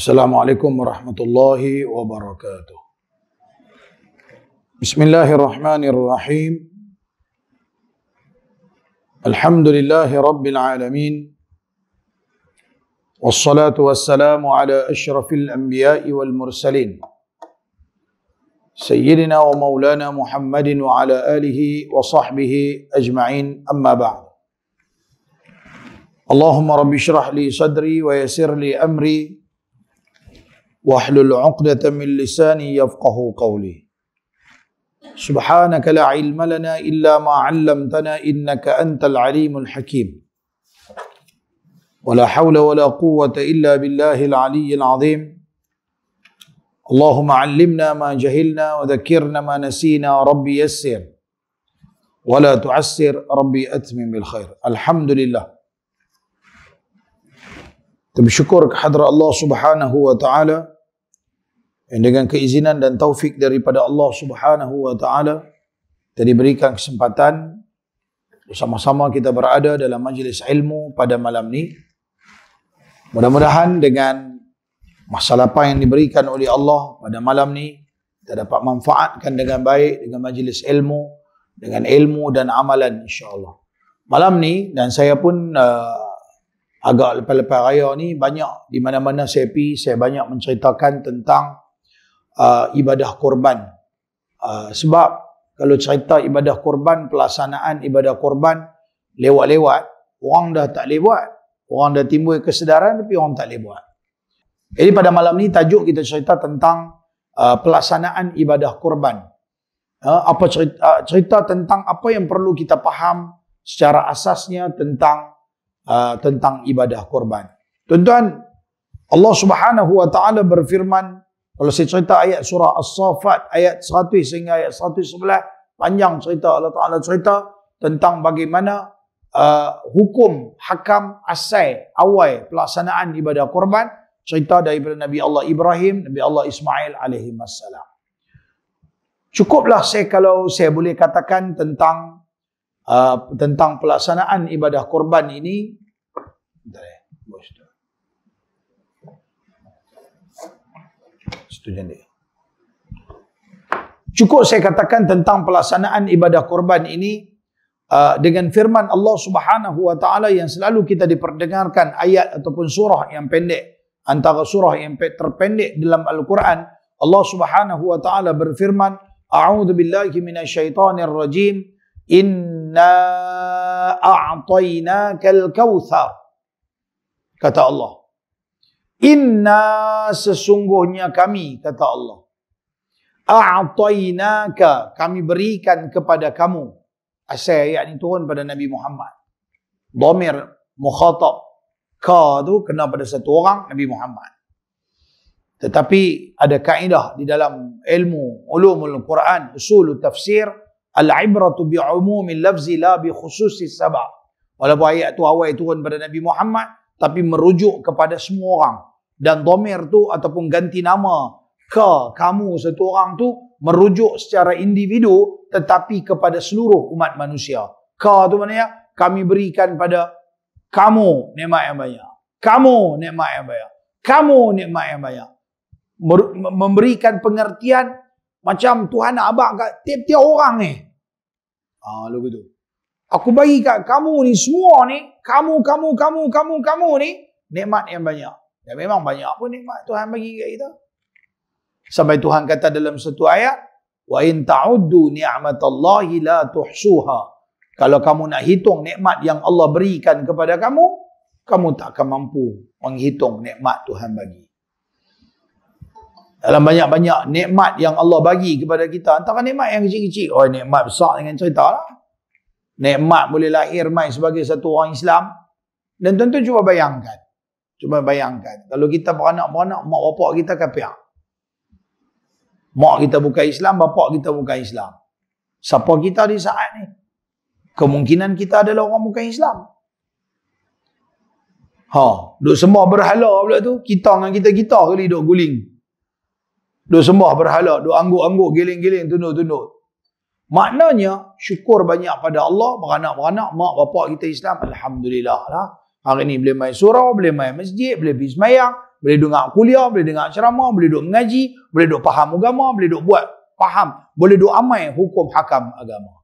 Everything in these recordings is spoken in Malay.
السلام عليكم ورحمة الله وبركاته بسم الله الرحمن الرحيم الحمد لله رب العالمين والصلاة والسلام على أشرف الأنبياء والمرسلين سيدنا ومولانا محمد وعلى آله وصحبه أجمعين أما بعد اللهم رب اشرح لي صدري ويسر لي أمري واحلل عقدة من لساني يفقه قولي سبحانك لا علم لنا إلا ما علمتنا إنك أنت العليم الحكيم ولا حول ولا قوة إلا بالله العلي العظيم اللهم علمنا ما جهلنا وذكرنا ما نسينا ربي يسر ولا تعسر ربي أتمم بالخير الحمد لله Kita bersyukur kehadrat Allah Subhanahu wa taala yang dengan keizinan dan taufik daripada Allah Subhanahu wa taala kita diberikan kesempatan bersama-sama kita berada dalam majlis ilmu pada malam ni. Mudah-mudahan dengan masalah apa yang diberikan oleh Allah pada malam ni kita dapat manfaatkan dengan baik dengan majlis ilmu dengan ilmu dan amalan insya-Allah. Malam ni dan saya pun uh, agak lepas-lepas raya ni banyak di mana-mana saya pergi saya banyak menceritakan tentang uh, ibadah korban uh, sebab kalau cerita ibadah korban pelaksanaan ibadah korban lewat-lewat orang dah tak boleh buat orang dah timbul kesedaran tapi orang tak boleh buat jadi pada malam ni tajuk kita cerita tentang uh, pelaksanaan ibadah korban uh, apa cerita, uh, cerita tentang apa yang perlu kita faham secara asasnya tentang Uh, tentang ibadah korban. Tuan-tuan, Allah Subhanahu wa taala berfirman kalau saya cerita ayat surah As-Saffat ayat 100 sehingga ayat 111 panjang cerita Allah Taala cerita tentang bagaimana uh, hukum hakam asai awal pelaksanaan ibadah korban cerita daripada Nabi Allah Ibrahim Nabi Allah Ismail alaihi wasallam cukuplah saya kalau saya boleh katakan tentang uh, tentang pelaksanaan ibadah korban ini dre gosto. Itu ni. Cukup saya katakan tentang pelaksanaan ibadah korban ini uh, dengan firman Allah Subhanahu wa taala yang selalu kita diperdengarkan ayat ataupun surah yang pendek antara surah yang terpendek dalam al-Quran Allah Subhanahu wa taala berfirman A'udzu billahi minasyaitonir rajim Inna kal kawthar kata Allah. Inna sesungguhnya kami, kata Allah. A'tainaka, kami berikan kepada kamu. Asal ayat ini turun pada Nabi Muhammad. Domir, mukhatab. Ka tu kena pada satu orang, Nabi Muhammad. Tetapi ada kaedah di dalam ilmu ulumul Quran, usul tafsir, al-ibratu bi'umumil lafzi la bi khususis sabah. Walaupun ayat itu awal turun pada Nabi Muhammad, tapi merujuk kepada semua orang dan domer tu ataupun ganti nama ke kamu satu orang tu merujuk secara individu tetapi kepada seluruh umat manusia ke tu mana ya? kami berikan pada kamu nikmat yang banyak kamu nikmat yang banyak kamu nikmat yang banyak Mer- memberikan pengertian macam Tuhan nak abang kat tiap-tiap orang ni ah lu gitu Aku bagi kat kamu ni semua ni, kamu, kamu, kamu, kamu, kamu ni, nikmat yang banyak. Dan memang banyak pun nikmat Tuhan bagi kat kita. Sampai Tuhan kata dalam satu ayat, wa in ta'uddu ni'matallahi la tuhsuha. Kalau kamu nak hitung nikmat yang Allah berikan kepada kamu, kamu tak akan mampu menghitung nikmat Tuhan bagi. Dalam banyak-banyak nikmat yang Allah bagi kepada kita, antara nikmat yang kecil-kecil, oh nikmat besar dengan cerita lah nikmat boleh lahir mai sebagai satu orang Islam. Dan tentu cuba bayangkan. Cuba bayangkan. Kalau kita beranak-beranak, mak bapak kita kapiak. Mak kita bukan Islam, bapak kita bukan Islam. Siapa kita di saat ni? Kemungkinan kita adalah orang bukan Islam. Ha, duk sembah berhala pula tu. Kita dengan kita-kita kali duk guling. Duk sembah berhala, duk angguk-angguk, giling geleng tunduk-tunduk. Maknanya syukur banyak pada Allah, beranak-beranak, mak bapak kita Islam, Alhamdulillah lah. Hari ini boleh main surau, boleh main masjid, boleh pergi semayang, boleh dengar kuliah, boleh dengar ceramah, boleh duduk mengaji, boleh duduk faham agama, boleh duduk buat faham, boleh duduk amai hukum hakam agama.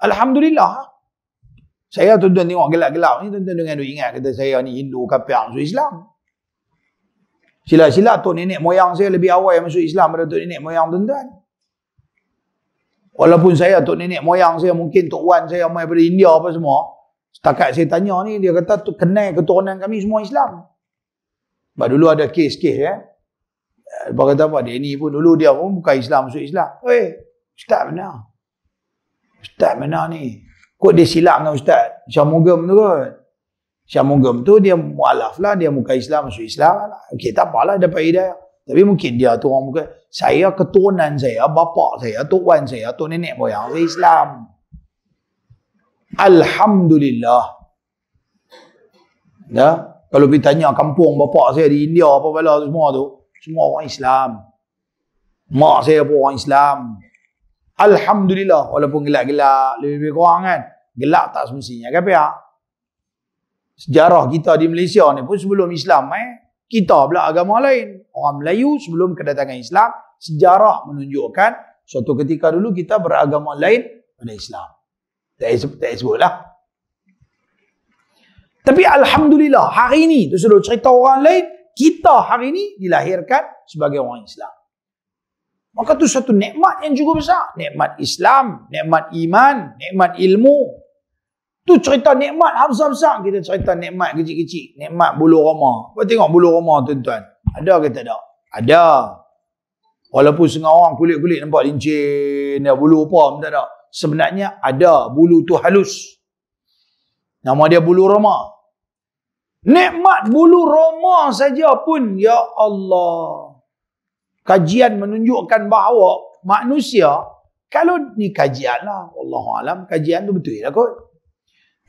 Alhamdulillah. lah. Saya tuan-tuan tengok gelap-gelap ni, tuan-tuan dengan duk ingat kata saya ni Hindu, kapiak, masuk Islam. Sila-sila tu nenek moyang saya lebih awal yang masuk Islam pada tu nenek moyang tuan-tuan. Walaupun saya tok nenek moyang saya mungkin tok wan saya mai dari India apa semua. Setakat saya tanya ni dia kata tu kenai keturunan kami semua Islam. Sebab dulu ada kes-kes ya. Eh. Apa kata apa dia ni pun dulu dia pun bukan Islam masuk Islam. Oi, ustaz mana? Ustaz mana ni? Kok dia silap dengan ustaz? Macam mugam tu kot. Syah Mugam tu dia mualaf lah. Dia muka Islam, masuk Islam lah. Okey, tak apalah dapat hidayah. Tapi mungkin dia tu orang muka saya keturunan saya, bapa saya, tok wan saya, tok nenek moyang orang Islam. Alhamdulillah. Ya, kalau pergi tanya kampung bapa saya di India apa bala semua tu, semua orang Islam. Mak saya pun orang Islam. Alhamdulillah walaupun gelak-gelak lebih-lebih kurang kan. Gelak tak semestinya kan pihak. Sejarah kita di Malaysia ni pun sebelum Islam eh kita pula agama lain. Orang Melayu sebelum kedatangan Islam, sejarah menunjukkan suatu ketika dulu kita beragama lain pada Islam. Tak sebut, tak sebut lah. Tapi Alhamdulillah, hari ini, tu sudah cerita orang lain, kita hari ini dilahirkan sebagai orang Islam. Maka tu satu nikmat yang cukup besar. Nikmat Islam, nikmat iman, nikmat ilmu, Tu cerita nikmat besar-besar kita cerita nikmat kecil-kecil. Nikmat bulu roma. Kau tengok bulu roma tuan-tuan. Ada ke tak ada? Ada. Walaupun setengah orang kulit-kulit nampak lincin, dia bulu apa tak ada. Sebenarnya ada bulu tu halus. Nama dia bulu roma. Nikmat bulu roma saja pun ya Allah. Kajian menunjukkan bahawa manusia kalau ni kajian lah, Allah alam kajian tu betul lah kot.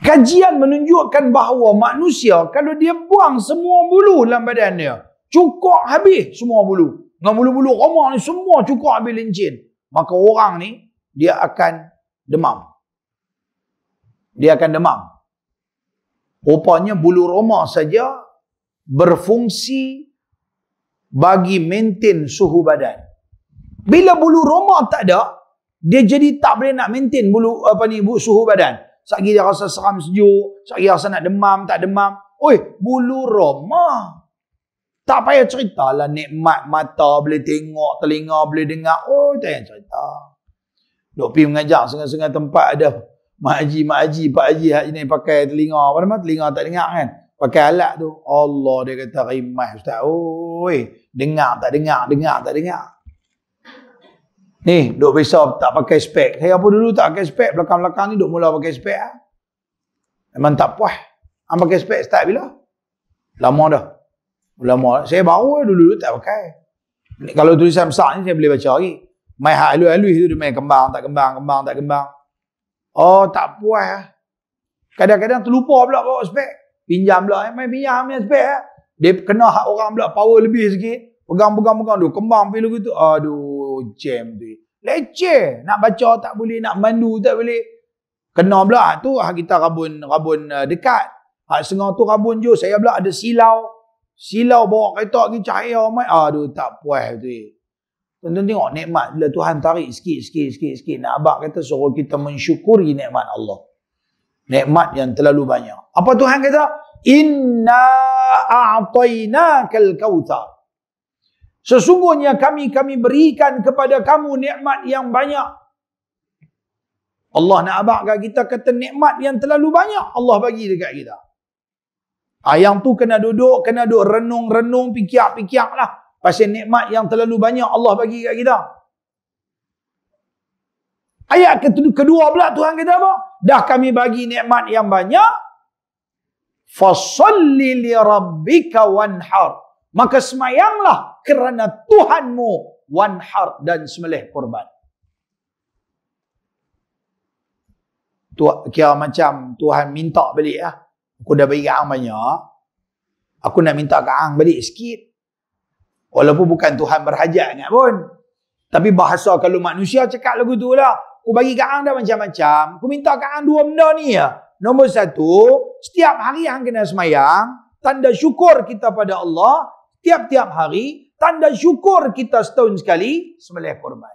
Kajian menunjukkan bahawa manusia kalau dia buang semua bulu dalam badan dia, cukup habis semua bulu. Dengan bulu-bulu romak ni semua cukup habis lincin. Maka orang ni dia akan demam. Dia akan demam. Rupanya bulu roma saja berfungsi bagi maintain suhu badan. Bila bulu roma tak ada, dia jadi tak boleh nak maintain bulu apa ni suhu badan. Sehari dia rasa seram sejuk. Sehari dia rasa nak demam, tak demam. Oi, bulu roma. Tak payah cerita lah nikmat mata boleh tengok, telinga boleh dengar. Oh, tak payah cerita. Dok pi mengajar sengah-sengah tempat ada mak haji, mak haji, pak haji hak ini pakai telinga. Apa nama? Telinga tak dengar kan? Pakai alat tu. Allah dia kata rimas ustaz. Oi, dengar tak dengar, dengar tak dengar. Ni, duk bisa tak pakai spek. Saya apa dulu tak pakai spek. Belakang-belakang ni duk mula pakai spek. Ha? Memang tak puas. Ha, pakai spek start bila? Lama dah. Lama Saya baru dulu-dulu tak pakai. Ni, kalau tulisan besar ni saya boleh baca lagi. Main hak elu-elu tu dia main kembang, tak kembang, kembang, tak kembang. Oh, tak puas. Ha? Kadang-kadang terlupa pula bawa spek. Pinjam pula. Eh. Main pinjam punya spek. Ha? Dia kena hak orang pula power lebih sikit. Pegang-pegang-pegang. Kembang pilih gitu. Aduh oh jam tu leceh nak baca tak boleh nak mandu tak boleh kena pula ah, tu hak kita rabun rabun ah, dekat hak sengau tu rabun je saya pula ada silau silau bawa kereta pergi cahaya mai aduh tak puas tu eh. Tuan-tuan tengok nikmat bila Tuhan tarik sikit sikit sikit sikit nak abak kata suruh kita mensyukuri nikmat Allah. Nikmat yang terlalu banyak. Apa Tuhan kata? Inna a'tainakal kautsar. Sesungguhnya kami kami berikan kepada kamu nikmat yang banyak. Allah nak abang abangkan kita kata nikmat yang terlalu banyak Allah bagi dekat kita. Ayang tu kena duduk, kena duduk renung-renung, pikir-pikir lah. Pasal nikmat yang terlalu banyak Allah bagi dekat kita. Ayat kedua pula Tuhan kita apa? Dah kami bagi nikmat yang banyak. Fasalli li rabbika wanhar. Maka semayanglah kerana Tuhanmu wanhar dan semelih korban. Tu, kira macam Tuhan minta balik lah. Aku dah bagi ke banyak. Aku nak minta ke Ang balik sikit. Walaupun bukan Tuhan berhajat dengan pun. Tapi bahasa kalau manusia cakap lagu tu lah. Aku bagi ke Ang dah macam-macam. Aku minta ke Ang dua benda ni lah. Nombor satu, setiap hari Ang kena semayang. Tanda syukur kita pada Allah. Tiap-tiap hari, tanda syukur kita setahun sekali sembelih kurban.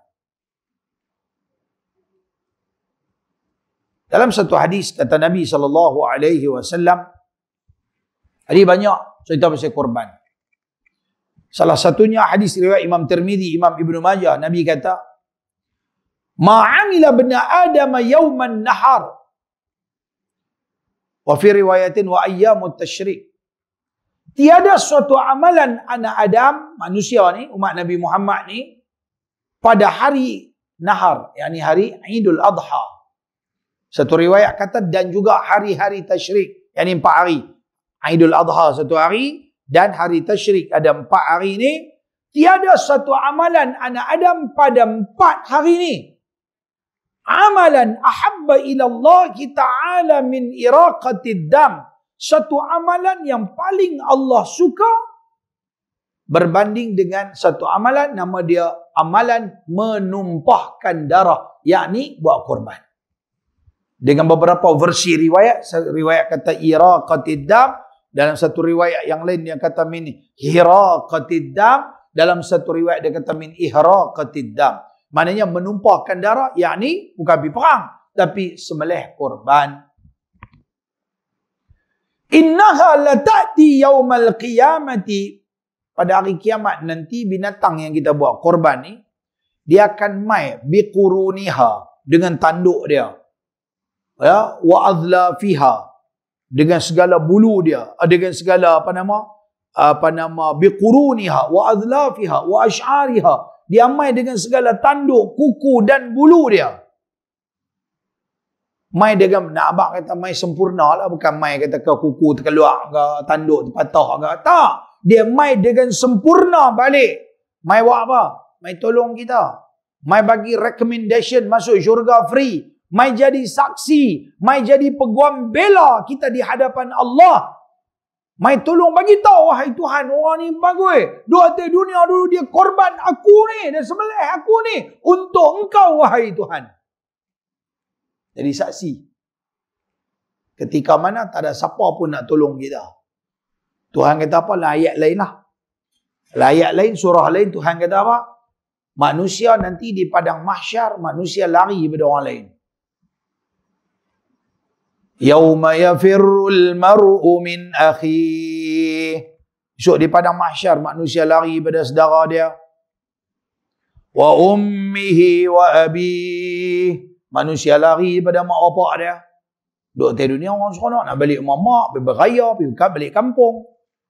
Dalam satu hadis kata Nabi sallallahu alaihi wasallam ada banyak cerita pasal kurban. Salah satunya hadis riwayat Imam Tirmizi, Imam Ibnu Majah, Nabi kata, "Ma 'amila ibn Adam yawman nahar." Wa fi riwayatin wa ayyamut tasyrik tiada suatu amalan anak Adam, manusia ni, umat Nabi Muhammad ni, pada hari Nahar, yani hari Idul Adha. Satu riwayat kata, dan juga hari-hari Tashrik, yani empat hari. Idul Adha satu hari, dan hari Tashrik ada empat hari ni, tiada satu amalan anak Adam pada empat hari ni. Amalan ahabba ila Allah ta'ala min iraqatid dam satu amalan yang paling Allah suka berbanding dengan satu amalan nama dia amalan menumpahkan darah yakni buat korban dengan beberapa versi riwayat riwayat kata iraqatid dam dalam satu riwayat yang lain dia kata min hiraqatid dalam satu riwayat dia kata min ihraqatid dam maknanya menumpahkan darah yakni bukan pergi perang tapi semelih korban innaha latati yaumal qiyamati pada hari kiamat nanti binatang yang kita buat korban ni dia akan mai biquruniha dengan tanduk dia ya wa azla fiha dengan segala bulu dia ah, dengan segala apa nama apa nama biquruniha wa azla fiha wa ash'ariha dia mai dengan segala tanduk kuku dan bulu dia Mai dia kan, nak abang kata mai sempurna lah. Bukan mai kata kau kuku terkeluar ke, tanduk terpatah ke. Tak. Dia mai dengan sempurna balik. Mai buat apa? Mai tolong kita. Mai bagi recommendation masuk syurga free. Mai jadi saksi. Mai jadi peguam bela kita di hadapan Allah. Mai tolong bagi tahu wahai Tuhan orang ni bagus. Dua atas dunia dulu dia korban aku ni dia sembelih aku ni untuk engkau wahai Tuhan jadi saksi. Ketika mana tak ada siapa pun nak tolong kita. Tuhan kata apa? layak lain lah. layak lain, surah lain Tuhan kata apa? Manusia nanti di padang mahsyar, manusia lari daripada orang lain. Yawma yafirul mar'u min akhi. So, di padang mahsyar, manusia lari daripada saudara dia. Wa ummihi wa abihi. Manusia lari daripada mak bapak dia. Duduk di dunia orang seronok nak balik rumah mak, pergi beraya, pergi balik kampung.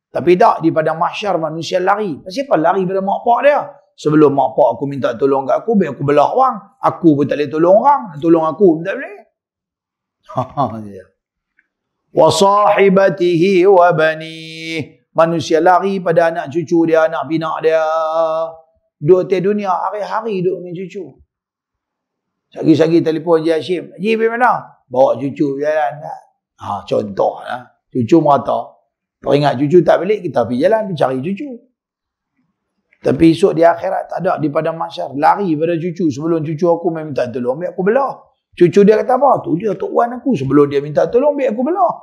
Tapi tak, di pada mahsyar manusia lari. Siapa lari daripada mak bapak dia? Sebelum mak bapak aku minta tolong kat aku, biar aku belah orang. Aku pun tak boleh tolong orang. Tolong aku pun tak boleh. Wa sahibatihi wa bani. Manusia lari pada anak cucu dia, anak binak dia. Duduk di dunia, hari-hari duduk dengan cucu. Sagi-sagi telefon Haji Hashim. Haji pergi mana? Bawa cucu jalan. Ha, contoh lah. Cucu merata. Peringat cucu tak balik, kita pergi jalan, pergi cari cucu. Tapi esok di akhirat tak ada di padang mahsyar. Lari pada cucu sebelum cucu aku minta tolong, biar aku belah. Cucu dia kata apa? Tu dia Tok Wan aku. Sebelum dia minta tolong, biar aku belah.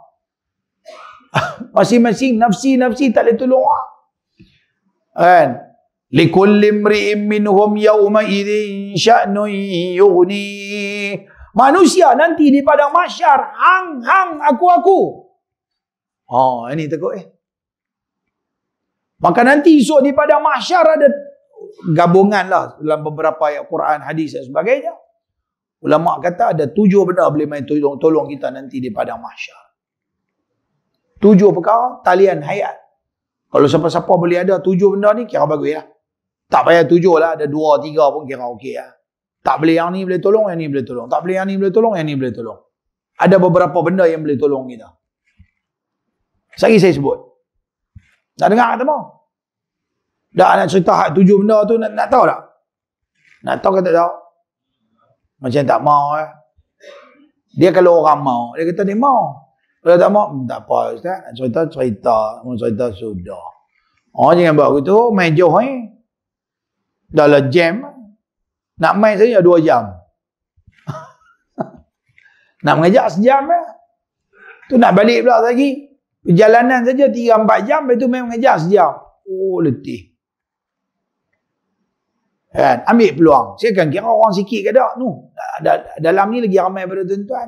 Masing-masing nafsi-nafsi tak boleh tolong Kan? لكل امرئ منهم يومئذ شأن يغني manusia nanti di padang masyar hang hang aku aku ha oh, ini takut eh maka nanti esok di padang masyar ada gabungan lah dalam beberapa ayat Quran hadis dan sebagainya ulama kata ada tujuh benda boleh main tolong tolong kita nanti di padang masyar tujuh perkara talian hayat kalau siapa-siapa boleh ada tujuh benda ni kira baguslah ya. Tak payah tujuh lah, ada dua, tiga pun kira okey lah. Tak boleh yang ni boleh tolong, yang ni boleh tolong. Tak boleh yang ni boleh tolong, yang ni boleh tolong. Ada beberapa benda yang boleh tolong kita. Sekali saya sebut. Nak dengar tak mau? Dah nak cerita hak tujuh benda tu, nak, nak tahu tak? Nak tahu ke tak tahu? Macam tak mau eh. Dia kalau orang mau, dia kata dia mau. Kalau tak mau, hmm, tak apa Ustaz. Nak cerita, cerita. Nak cerita, sudah. Oh jangan buat begitu, main johan. Eh? dalam jam nak main saja dua jam nak mengajak sejam ya. tu nak balik pula lagi perjalanan saja tiga empat jam lepas tu main mengajak sejam oh letih kan ambil peluang saya kan kira orang sikit ke tak tu dalam ni lagi ramai pada tuan-tuan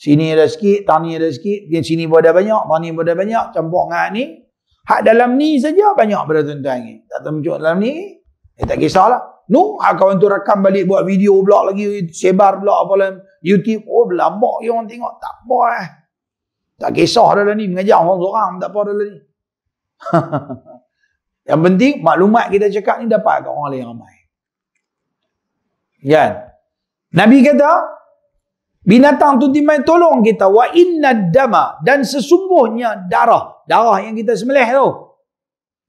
sini ada sikit tani ada sikit yang sini pun ada banyak tani pun ada banyak campur dengan ni hak dalam ni saja banyak pada tuan-tuan ni tak termucuk dalam ni Eh tak kisahlah. Nu, ah, kawan tu rakam balik buat video pula lagi. Sebar pula apa lah. YouTube. Oh, belabak yang orang tengok. Tak apa eh. Tak kisah dalam ni. Mengajar orang seorang. Tak apa dalam ni. yang penting, maklumat kita cakap ni dapat kat orang lain ramai. Kan? Nabi kata, binatang tu timai tolong kita. Wa inna dama. Dan sesungguhnya darah. Darah yang kita semelih tu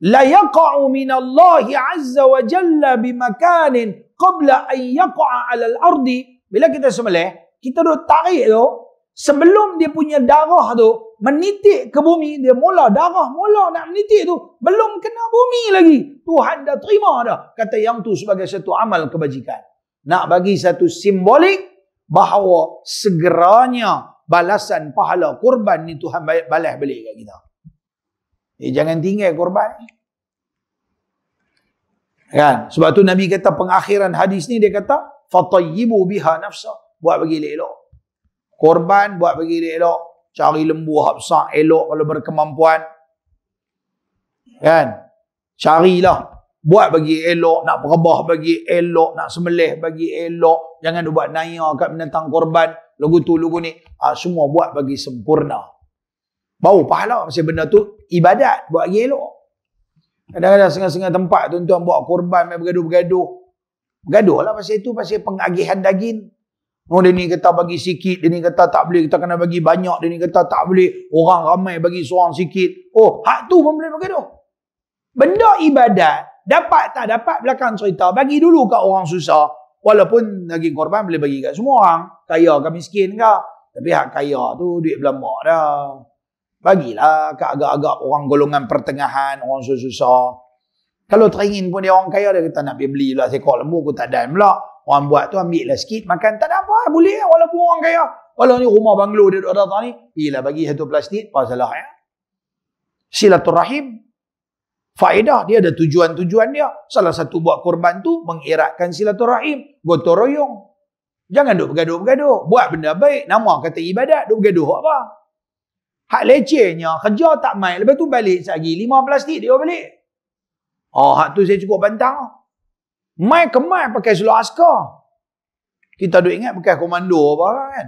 la yaqa'u min Allah 'azza wa jalla bi makanin qabla an yaqa'a 'ala al-ardi bila kita sembelih kita duk tarik tu sebelum dia punya darah tu menitik ke bumi dia mula darah mula nak menitik tu belum kena bumi lagi Tuhan dah terima dah kata yang tu sebagai satu amal kebajikan nak bagi satu simbolik bahawa segeranya balasan pahala kurban ni Tuhan balas balik kat kita. Eh, jangan tinggal korban ni. Kan? Sebab tu Nabi kata pengakhiran hadis ni dia kata fatayyibu biha nafsa. Buat bagi elok. Korban buat bagi elok. Cari lembu hapsa elok kalau berkemampuan. Kan? Carilah. Buat bagi elok. Nak perebah bagi elok. Nak semelih bagi elok. Jangan buat naya kat binatang korban. Lugu tu, lugu ni. Ha, semua buat bagi sempurna. Bau pahala pasal benda tu ibadat buat lagi elok. Kadang-kadang sengah-sengah tempat tu tuan buat korban main bergaduh-bergaduh. Bergaduh lah pasal itu pasal pengagihan daging. Oh dia ni kata bagi sikit, dia ni kata tak boleh, kita kena bagi banyak, dia ni kata tak boleh. Orang ramai bagi seorang sikit. Oh hak tu pun boleh bergaduh. Benda ibadat dapat tak dapat belakang cerita bagi dulu kat orang susah. Walaupun lagi korban boleh bagi kat semua orang. Kaya ke miskin ke. Tapi hak kaya tu duit belamak dah bagilah ke agak-agak orang golongan pertengahan, orang susah-susah. Kalau teringin pun dia orang kaya, dia kata nak pergi beli lah sekol lembu, aku tak dan pula. Orang buat tu ambil lah sikit, makan tak ada apa, boleh lah walaupun orang kaya. Walau ni rumah banglo dia duduk datang ni, pergilah bagi satu plastik, pasalah ya. Silaturrahim, Faedah dia ada tujuan-tujuan dia. Salah satu buat korban tu mengeratkan silaturahim. Gotoroyong. Jangan duk bergaduh-bergaduh. Buat benda baik. Nama kata ibadat. Duk bergaduh apa? Hak lecehnya, kerja tak main. Lepas tu balik sehari. Lima plastik dia balik. Oh, hak tu saya cukup bantang. Main ke main pakai seluruh askar. Kita duk ingat pakai komando apa kan.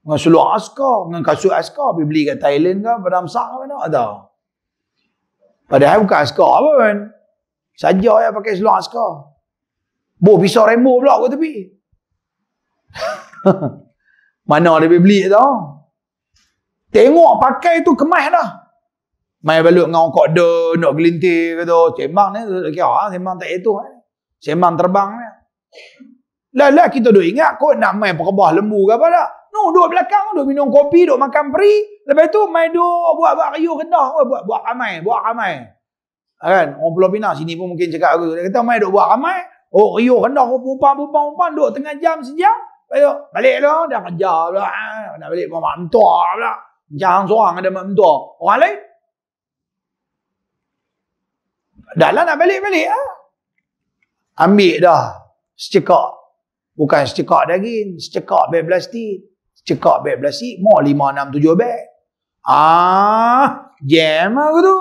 Dengan seluruh askar, dengan kasut askar. Pergi beli kat Thailand ke, pada Amsak ke mana tak Padahal bukan askar apa kan? Saja ya pakai seluruh askar. Bo pisau rembo pula kat tepi. mana dia beli tau. Tengok pakai tu kemas dah. Mai balut dengan orang kokda, nak gelintir ke tu. Sembang ni, tak kira. Ah, sembang tak itu. Eh. Sembang terbang ni. Lala kita duk ingat kot nak main perbah lembu ke apa tak. No, duduk belakang, duduk minum kopi, duduk makan peri. Lepas tu, mai duduk buat-buat riuh oh, rendah. Buat, buat ramai, buat ramai. Ah, kan? Orang Pulau Pinang sini pun mungkin cakap aku. Dia kata, main duduk buat ramai. Oh, riuh rendah. Oh, pumpang, pumpang, pumpang. Duduk tengah jam, sejam. balik lah. Dah kerja pula. Ah, nak balik, mak mentua pula. Lah. Jangan seorang ada mak mentua. Orang lain. Dahlah nak balik-balik ha? Ambil dah. Secekak. Bukan secekak daging. Secekak beg plastik. Secekak beg plastik. Mau lima, enam, tujuh beg. Ah, jam aku tu.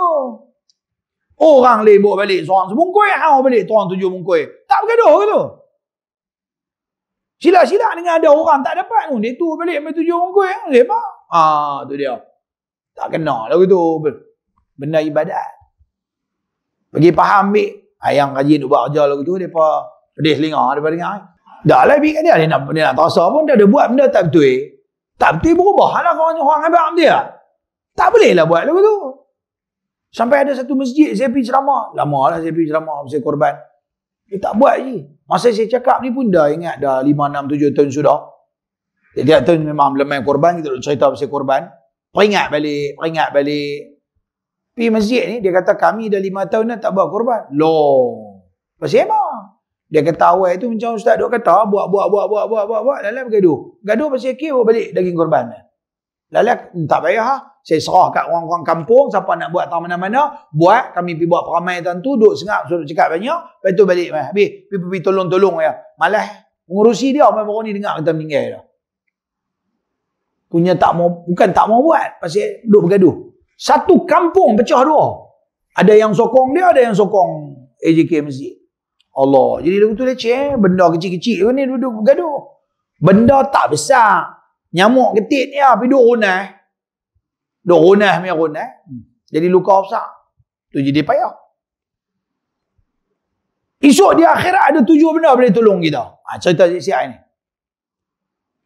Orang lain bawa balik seorang sebungkui. Hau ah, balik tuan tujuh bungkui. Tak bergaduh aku tu? Sila-sila dengan ada orang tak dapat pun. Dia tu balik ambil tujuh bungkui. Lepas. Ah, Ah, tu dia. Tak kena lah gitu. Benda ibadat. Pergi faham ambil. Ayang rajin buat kerja lah gitu. Mereka pedih selingah daripada dengar. Eh. Dah lah ambil kat dia. Dia nak, dia terasa pun. Dia ada buat benda tak betul. Eh. Tak betul berubah lah orang, orang abang dia. Tak boleh lah buat lagu tu. Sampai ada satu masjid saya pergi ceramah. Lama lah saya pergi ceramah saya korban. Dia tak buat je. Masa saya cakap ni pun dah ingat dah lima enam tujuh tahun sudah. Jadi tu memang lemai korban kita nak cerita pasal korban. Peringat balik, peringat balik. Pi masjid ni dia kata kami dah lima tahun dah tak buat korban. Loh. Pasal apa? Dia kata awal tu macam ustaz duk kata buat buat buat buat buat buat buat dalam gaduh. Gaduh pasal kek balik daging korban. Lala hmm, tak payah ha. Saya serah kat orang-orang kampung siapa nak buat tak mana-mana, buat kami pergi buat peramai tuan tu duk sengap suruh cakap banyak, lepas tu balik mai. Habis pergi tolong-tolong ya. Malah mengurusi dia mai baru ni dengar kata meninggal dah punya tak mau bukan tak mau buat pasal duduk bergaduh satu kampung pecah dua ada yang sokong dia ada yang sokong AJK masjid Allah jadi dia betul leceh eh. benda kecil-kecil ni duduk bergaduh benda tak besar nyamuk ketik ni api ah, duduk runah eh. duduk runah punya runah eh. hmm. jadi luka besar tu jadi payah esok di akhirat ada tujuh benda boleh tolong kita ha, cerita siap ni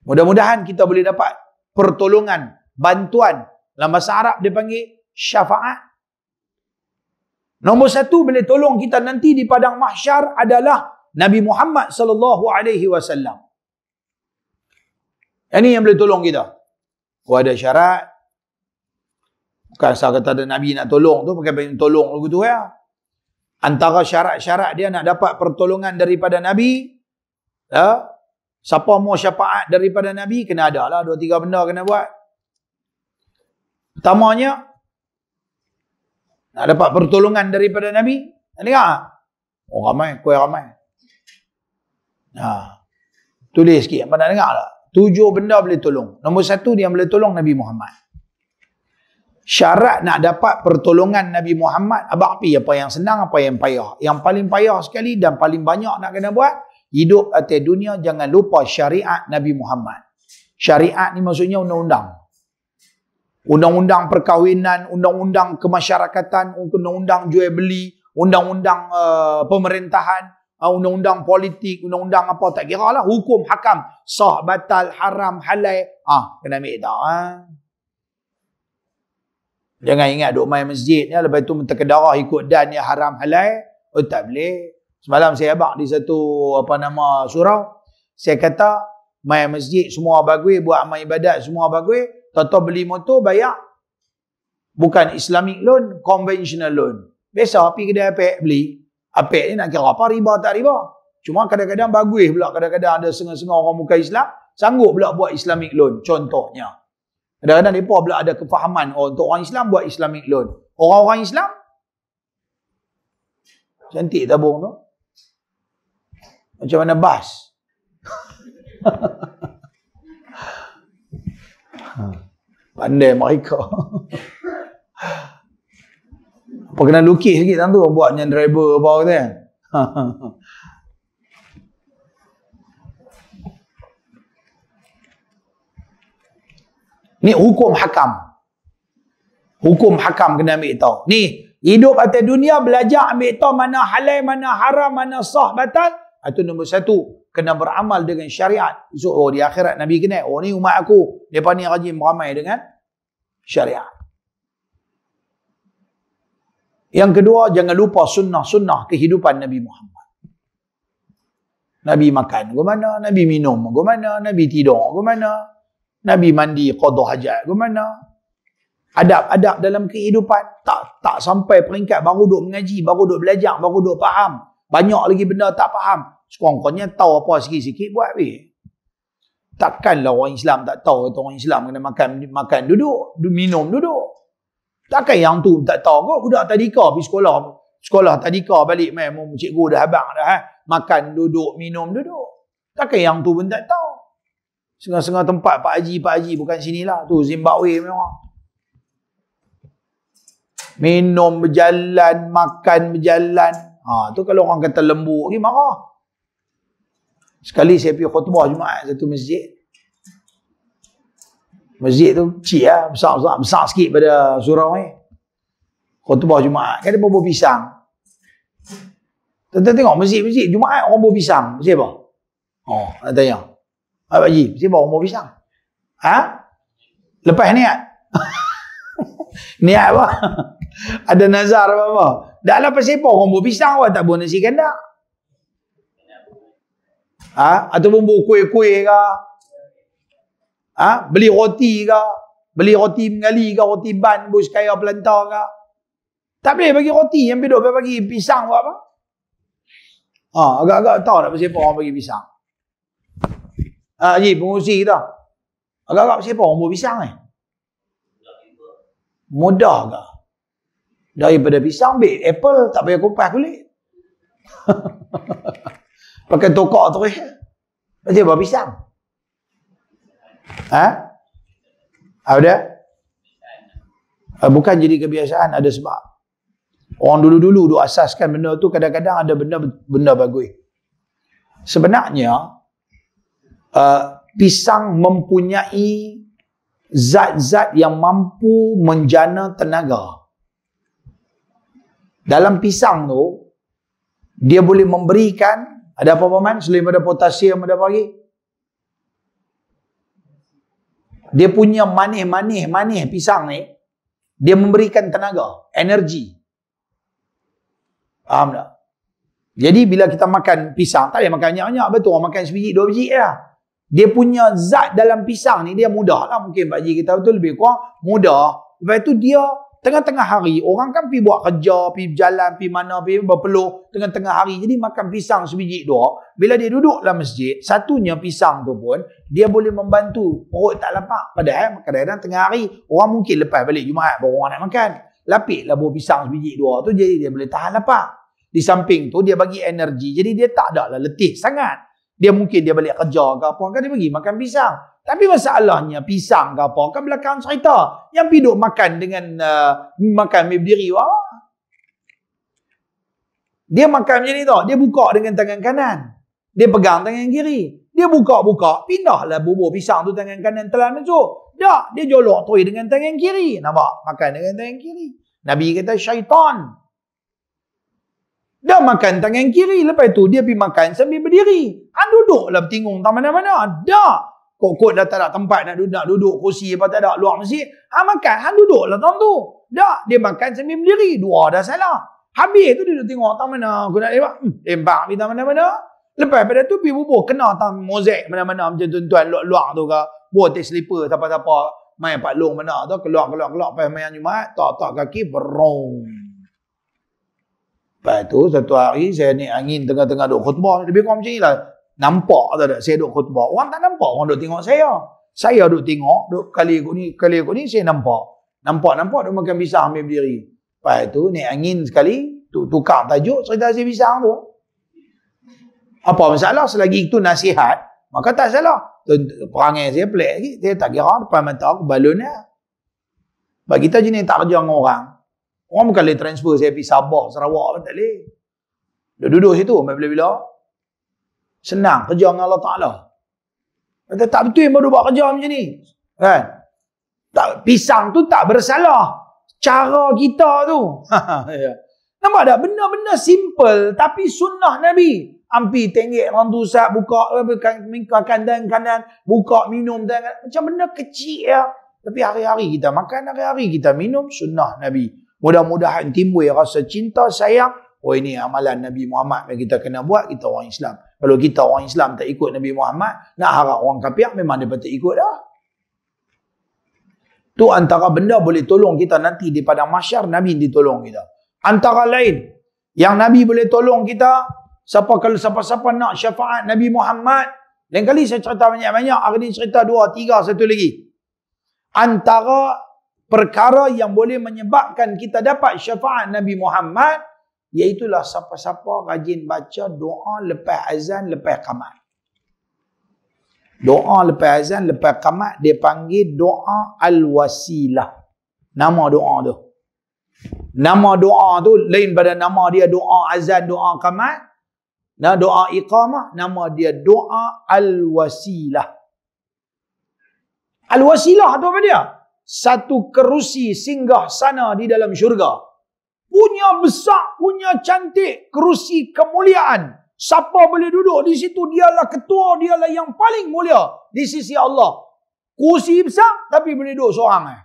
mudah-mudahan kita boleh dapat pertolongan, bantuan. Dalam bahasa Arab dia panggil syafaat. Nombor satu boleh tolong kita nanti di padang mahsyar adalah Nabi Muhammad sallallahu alaihi wasallam. Ini yang boleh tolong kita. Kau ada syarat. Bukan asal kata ada Nabi nak tolong tu, pakai pengen tolong lagu tu ya. Antara syarat-syarat dia nak dapat pertolongan daripada Nabi, ya, Siapa mau syafaat daripada Nabi, kena ada lah dua tiga benda kena buat. Pertamanya, nak dapat pertolongan daripada Nabi. Nak dengar? Oh ramai, kuih ramai. Ha. Tulis sikit, apa nak dengar lah. Tujuh benda boleh tolong. Nombor satu, dia boleh tolong Nabi Muhammad. Syarat nak dapat pertolongan Nabi Muhammad, abang api apa yang senang, apa yang payah. Yang paling payah sekali dan paling banyak nak kena buat, hidup atas dunia jangan lupa syariat Nabi Muhammad. Syariat ni maksudnya undang-undang. Undang-undang perkahwinan, undang-undang kemasyarakatan, undang-undang jual beli, undang-undang uh, pemerintahan, uh, undang-undang politik, undang-undang apa tak kira lah. Hukum, hakam, sah, batal, haram, halal Ah, ha, kena ambil tak. Ha? Jangan ingat duk main masjid ni. Lepas tu minta kedarah ikut dan ni haram halal Oh tak boleh. Semalam saya habak di satu apa nama surau. Saya kata, mai masjid semua bagus, buat amal ibadat semua bagus. Tentu beli motor, bayar. Bukan Islamic loan, conventional loan. Biasa pergi kedai APEC beli. APEC ni nak kira apa, riba tak riba. Cuma kadang-kadang bagus pula. Kadang-kadang ada sengah-sengah orang muka Islam. Sanggup pula buat Islamic loan, contohnya. Kadang-kadang mereka pula ada kefahaman oh, untuk orang Islam buat Islamic loan. Orang-orang Islam, Cantik tabung tu. Macam mana bas? Pandai mereka. Apa kena lukis sikit tu buat yang driver apa kata kan? Ni hukum hakam. Hukum hakam kena ambil tahu. Ni hidup atas dunia belajar ambil tahu mana halal mana haram mana sah batal itu nombor satu, kena beramal dengan syariat. So, oh, di akhirat Nabi kena, oh ni umat aku. Mereka ni rajin beramai dengan syariat. Yang kedua, jangan lupa sunnah-sunnah kehidupan Nabi Muhammad. Nabi makan ke mana? Nabi minum ke mana? Nabi tidur ke mana? Nabi mandi qadah hajat ke mana? Adab-adab dalam kehidupan tak tak sampai peringkat baru duduk mengaji, baru duduk belajar, baru duduk faham. Banyak lagi benda tak faham. Sekurang-kurangnya tahu apa sikit-sikit buat weh. Takkanlah orang Islam tak tahu kata orang Islam kena makan makan duduk, minum duduk. Takkan yang tu tak tahu kot budak tadika pergi sekolah. Sekolah tadika balik main mum cikgu dah habaq dah eh. Makan duduk, minum duduk. Takkan yang tu pun tak tahu. Sengah-sengah tempat Pak Haji, Pak Haji bukan sinilah. Tu Zimbabwe memang. Minum berjalan, makan berjalan. Ha, tu kalau orang kata lembu, dia marah. Sekali saya pergi khutbah Jumaat satu masjid. Masjid tu kecil lah. Besar-besar. Besar sikit pada surau ni. Khutbah Jumaat. Kan ada bubur pisang. Tentang tengok masjid-masjid. Jumaat orang bubur pisang. Masjid apa? Oh, nak tanya. Pak Haji, masjid apa orang bubur pisang? Ha? Lepas niat? niat apa? ada nazar apa-apa? Dah lah pasal apa orang bubur pisang apa? Tak boleh nasi kandang ha? ataupun buat kuih-kuih ke ha? beli roti ke beli roti mengali ke roti ban bus kaya pelantar ke tak boleh bagi roti yang beli, bedoh bagi pisang buat apa ha, agak-agak tahu tak siapa orang bagi pisang ha, Haji pengurusi kita agak-agak siapa orang buat pisang eh mudah ke daripada pisang ambil apple tak payah kupas kulit pakai tokak tu eh. Dia bawa pisang. Ha? Ada? Ha, bukan jadi kebiasaan, ada sebab. Orang dulu-dulu duk asaskan benda tu kadang-kadang ada benda benda bagus. Sebenarnya uh, pisang mempunyai zat-zat yang mampu menjana tenaga. Dalam pisang tu dia boleh memberikan ada apa-apa man selain pada potasium ada apa lagi? Dia punya manis-manis-manis pisang ni dia memberikan tenaga, energi. Faham tak? Jadi bila kita makan pisang, tak boleh makan banyak-banyak. Betul orang makan sebiji, dua biji ya. Dia punya zat dalam pisang ni, dia mudah lah. Mungkin Pak Ji kita betul lebih kurang mudah. Lepas tu dia Tengah-tengah hari, orang kan pergi buat kerja, pergi jalan, pergi mana, pergi berpeluh. Tengah-tengah hari, jadi makan pisang sebiji dua. Bila dia duduk dalam masjid, satunya pisang tu pun, dia boleh membantu perut tak lapar. Padahal eh, kadang-kadang tengah hari, orang mungkin lepas balik Jumaat baru orang nak makan. Lapiklah buah pisang sebiji dua tu, jadi dia boleh tahan lapar. Di samping tu, dia bagi energi, jadi dia tak ada lah letih sangat. Dia mungkin dia balik kerja ke apa kan dia pergi makan pisang. Tapi masalahnya pisang ke apa kan belakang cerita. Yang pergi duk makan dengan uh, makan mi berdiri wah. Dia makan macam ni tau. Dia buka dengan tangan kanan. Dia pegang tangan kiri. Dia buka-buka, pindahlah bubur pisang tu tangan kanan telan masuk. Tak, dia jolok tuai dengan tangan kiri. Nampak? Makan dengan tangan kiri. Nabi kata syaitan. Dah makan tangan kiri. Lepas tu dia pergi makan sambil berdiri. Ha, duduklah bertinggung tak mana-mana. Ha, dah. Kok-kok dah tak ada tempat nak duduk, nak duduk kursi apa tak ada luar masjid. Ha makan, ha duduklah tuan tu. Dah, dia makan sambil berdiri. Dua dah salah. Habis tu dia tengok tang mana aku nak lewat. Hmm, lempak pergi tang mana-mana. Lepas pada tu pergi bubur kena tang mozek mana-mana macam tuan-tuan luar-luar tu ke. Buat tes slipper siapa-siapa main pak long mana tu keluar keluar keluar pas main Jumaat tak tak kaki berong. Lepas tu satu hari saya ni angin tengah-tengah duk khutbah. Lebih kurang macam inilah. Nampak tak tak saya duk khutbah. Orang tak nampak orang duk tengok saya. Saya duk tengok. Duk kali ikut ni, kali ikut ni saya nampak. Nampak-nampak duk makan pisang ambil berdiri. Lepas tu ni angin sekali. Tu, tukar tajuk cerita si pisang tu. Apa masalah selagi itu nasihat. Maka tak salah. Perangai saya pelik lagi. Saya tak kira depan mata aku balonnya. Bagi kita jenis tak kerja dengan orang. Orang bukan boleh transfer saya pergi Sabah, Sarawak pun tak boleh. Dia duduk situ, main bila-bila. Senang kerja dengan Allah Ta'ala. Kata tak betul yang baru buat kerja macam ni. Kan? Tak, pisang tu tak bersalah. Cara kita tu. Ya. Nampak tak? Benda-benda simple tapi sunnah Nabi. Ampi tengik orang tu sat, buka eh, kandang-kandang, buka minum. Tengik. Macam benda kecil ya. Tapi hari-hari kita makan, hari-hari kita minum sunnah Nabi. Mudah-mudahan timbul rasa cinta sayang. Oh ini amalan Nabi Muhammad yang kita kena buat kita orang Islam. Kalau kita orang Islam tak ikut Nabi Muhammad, nak harap orang kapiak memang dia patut ikut dah. Tu antara benda boleh tolong kita nanti di padang mahsyar Nabi ditolong kita. Antara lain yang Nabi boleh tolong kita siapa kalau siapa-siapa nak syafaat Nabi Muhammad lain kali saya cerita banyak-banyak, hari ini cerita dua, tiga, satu lagi. Antara perkara yang boleh menyebabkan kita dapat syafaat Nabi Muhammad iaitulah siapa-siapa rajin baca doa lepas azan lepas qamat. Doa lepas azan lepas qamat dia panggil doa al-wasilah. Nama doa tu. Nama doa tu lain pada nama dia doa azan, doa qamat. Nah doa iqamah nama dia doa al-wasilah. Al-wasilah tu apa dia? satu kerusi singgah sana di dalam syurga. Punya besar, punya cantik kerusi kemuliaan. Siapa boleh duduk di situ, dialah ketua, dialah yang paling mulia di sisi Allah. Kerusi besar tapi boleh duduk seorang. Eh.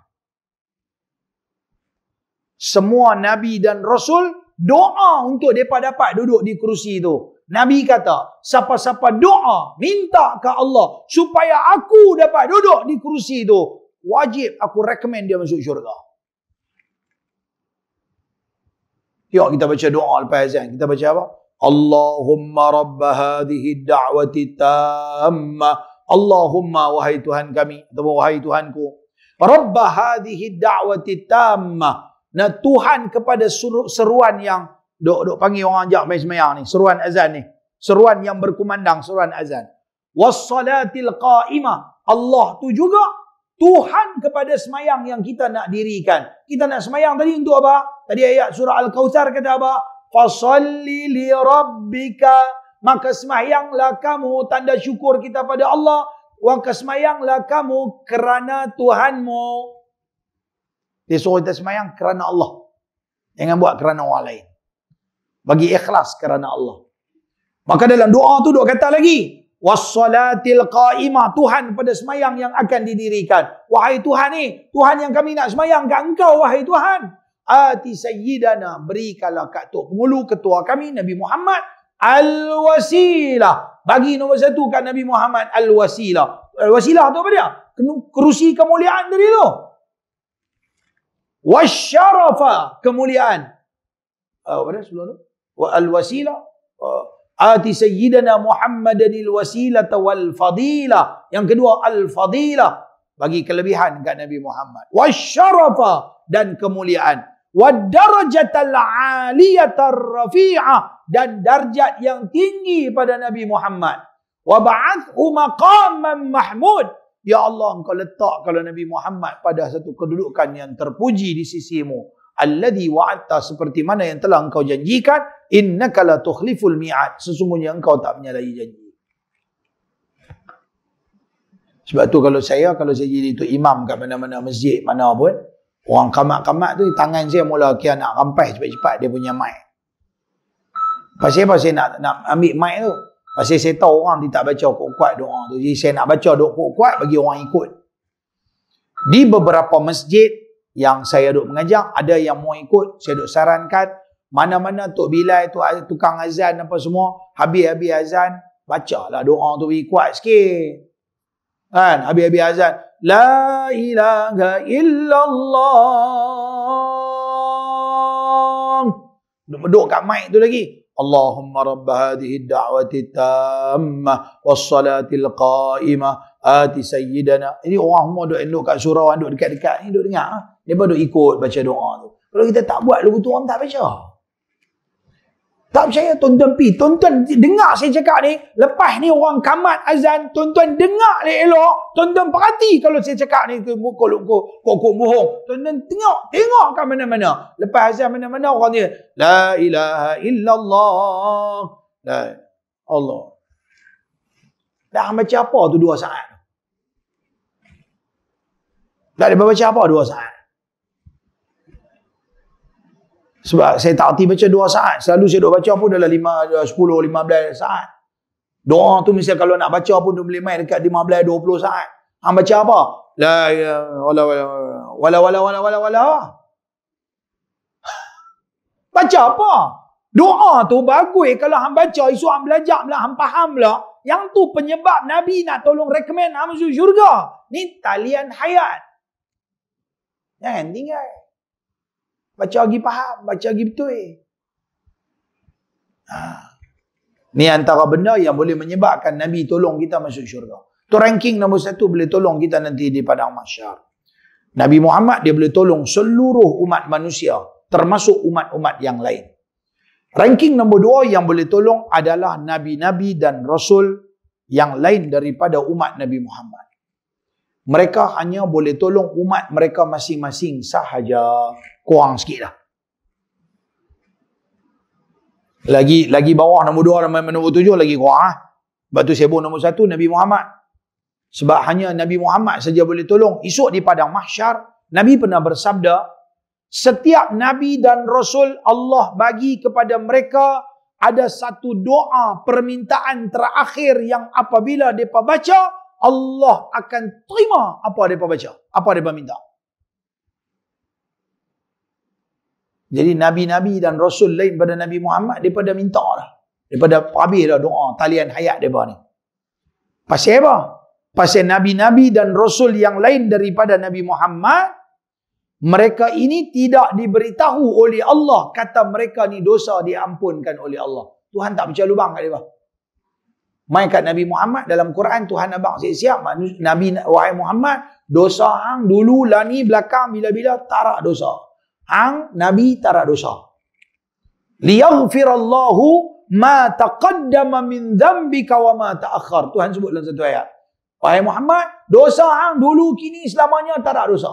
Semua Nabi dan Rasul doa untuk mereka dapat duduk di kerusi itu. Nabi kata, siapa-siapa doa, minta ke Allah supaya aku dapat duduk di kerusi itu wajib aku recommend dia masuk syurga. Ya, kita baca doa lepas azan. Kita baca apa? Allahumma rabb hadhihi da'wati tamma. Allahumma wahai Tuhan kami, atau wahai Tuhanku. Rabb hadhihi da'wati tamma. Nah, Tuhan kepada seruan yang dok dok panggil orang ajak main sembahyang ni, seruan azan ni. Seruan yang berkumandang, seruan azan. Wassalatil qa'imah. Allah tu juga Tuhan kepada semayang yang kita nak dirikan. Kita nak semayang tadi untuk apa? Tadi ayat surah Al-Kawthar kata apa? Fasalli li rabbika. Maka semayanglah kamu tanda syukur kita pada Allah. Wa kasmayanglah kamu kerana Tuhanmu. Dia suruh kita semayang kerana Allah. Jangan buat kerana orang lain. Bagi ikhlas kerana Allah. Maka dalam doa tu doa kata lagi. Wassalatil qa'imah Tuhan pada semayang yang akan didirikan. Wahai Tuhan ni, Tuhan yang kami nak semayang kat engkau wahai Tuhan. Ati sayyidana berikanlah kat tu pengulu ketua kami Nabi Muhammad al-wasilah. Bagi nombor satu kat Nabi Muhammad al-wasilah. Al-wasilah tu apa dia? Kerusi kemuliaan dari tu. Wasyarafa kemuliaan. Uh, apa dia Al-wasilah. Ah. Ati Sayyidina Muhammadan al-wasilata wal-fadila. Yang kedua, al-fadila. Bagi kelebihan kat Nabi Muhammad. Wasyarafa dan kemuliaan. Wadarajata al-aliyata al-rafi'a. Dan darjat yang tinggi pada Nabi Muhammad. wa Waba'athu maqaman mahmud. Ya Allah, engkau letak kalau Nabi Muhammad pada satu kedudukan yang terpuji di sisimu alladhi wa'adta seperti mana yang telah engkau janjikan innaka la tukhliful mi'ad sesungguhnya engkau tak menyalahi janji sebab tu kalau saya kalau saya jadi tu imam kat mana-mana masjid mana pun orang kamat-kamat tu tangan saya mula kira nak rampas cepat-cepat dia punya mic pasal apa saya nak, nak ambil mic tu pasal saya tahu orang dia tak baca kuat-kuat doa tu jadi saya nak baca doa kuat-kuat bagi orang ikut di beberapa masjid yang saya duk mengajar, ada yang mau ikut, saya duk sarankan mana-mana Tok Bilai, Tok Tukang Azan apa semua, habis-habis azan, baca lah doa tu lebih kuat sikit. Kan? Habis-habis azan, La ilaha illallah. Duk meduk kat mic tu lagi. Allahumma rabb hadhihi ad-da'wati tamma was-salati qaimah ati sayyidana. Ini orang semua duk elok kat surau, duk dekat-dekat ni duk dengar. Ha? Mereka baru ikut baca doa tu. Kalau kita tak buat, lagu tu orang tak baca. Tak percaya, tuan-tuan pergi. Tuan-tuan dengar saya cakap ni. Lepas ni orang kamat azan. Tuan-tuan dengar ni elok. Tuan-tuan perhati kalau saya cakap ni. Kok-kok mohong. Tuan-tuan tengok. Tengok kan mana-mana. Lepas azan mana-mana orang dia. La ilaha illallah. La Allah. Dah baca apa tu dua saat? Dah dia baca apa dua saat? Sebab saya tak hati baca dua saat. Selalu saya duduk baca pun dalam lima, eh, sepuluh, lima belas saat. Doa tu misalnya kalau nak baca pun dia boleh main dekat lima belas, dua puluh saat. Hang baca apa? La, ya, wala, wala, wala, wala, wala, wala, wala. Baca apa? Doa tu bagus kalau hang baca isu hang belajar lah, hang faham lah. Yang tu penyebab Nabi nak tolong rekomen hang masuk Ni talian hayat. Jangan tinggal. Baca lagi faham, baca lagi betul. Eh. Ha. Ni antara benda yang boleh menyebabkan Nabi tolong kita masuk syurga. Tu ranking nombor satu boleh tolong kita nanti di padang mahsyar. Nabi Muhammad dia boleh tolong seluruh umat manusia termasuk umat-umat yang lain. Ranking nombor dua yang boleh tolong adalah Nabi-Nabi dan Rasul yang lain daripada umat Nabi Muhammad. Mereka hanya boleh tolong umat mereka masing-masing sahaja kurang sikit lah lagi lagi bawah nombor dua nombor, nombor tujuh lagi kurang lah sebab tu sebut nombor satu Nabi Muhammad sebab hanya Nabi Muhammad saja boleh tolong esok di padang mahsyar Nabi pernah bersabda setiap Nabi dan Rasul Allah bagi kepada mereka ada satu doa permintaan terakhir yang apabila mereka baca Allah akan terima apa mereka baca apa mereka minta Jadi Nabi-Nabi dan Rasul lain pada Nabi Muhammad, mereka dah minta lah. Mereka dah habis dah doa talian hayat mereka ni. Pasal apa? Pasal Nabi-Nabi dan Rasul yang lain daripada Nabi Muhammad, mereka ini tidak diberitahu oleh Allah kata mereka ni dosa diampunkan oleh Allah. Tuhan tak pecah lubang kat dia. Main kat Nabi Muhammad dalam Quran Tuhan abang siap siap Nabi wahai Muhammad dosa hang dulu lani belakang bila-bila tarak dosa. Ang Nabi tarak dosa. Liyaghfirallahu ma taqaddama min dhanbika wa ma ta'akhkhar. Tuhan sebut dalam satu ayat. Wahai Muhammad, dosa hang dulu kini selamanya tarak dosa.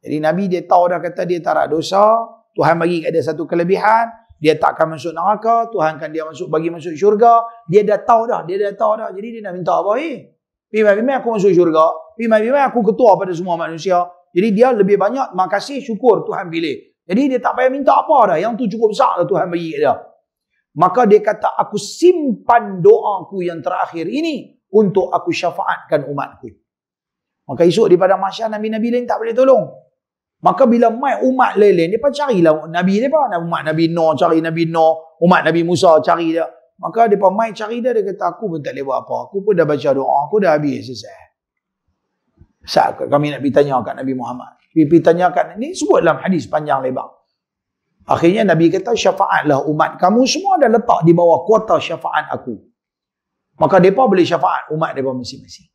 Jadi Nabi dia tahu dah kata dia tarak dosa, Tuhan bagi kat dia satu kelebihan, dia tak akan masuk neraka, Tuhan akan dia masuk bagi masuk syurga. Dia dah tahu dah, dia dah tahu dah. Jadi dia nak minta apa? Eh, pimai-pimai aku masuk syurga. Pimai-pimai aku ketua pada semua manusia. Jadi dia lebih banyak makasih syukur Tuhan pilih. Jadi dia tak payah minta apa dah. Yang tu cukup besar lah Tuhan bagi dia. Maka dia kata, aku simpan doaku yang terakhir ini untuk aku syafaatkan umatku. Maka esok daripada padang masyarakat Nabi-Nabi lain tak boleh tolong. Maka bila mai umat lain lain, dia carilah Nabi dia pun. Umat Nabi Nuh cari Nabi Nuh. Umat Nabi Musa cari dia. Maka dia pun mai cari dia. Dia kata, aku pun tak boleh buat apa. Aku pun dah baca doa. Aku dah habis. Selesai. Saat kami nak pergi tanya kat Nabi Muhammad. Pergi tanya kat ini sebut dalam hadis panjang lebar. Akhirnya Nabi kata syafaatlah umat kamu semua dah letak di bawah kuota syafaat aku. Maka mereka boleh syafaat umat mereka masing-masing.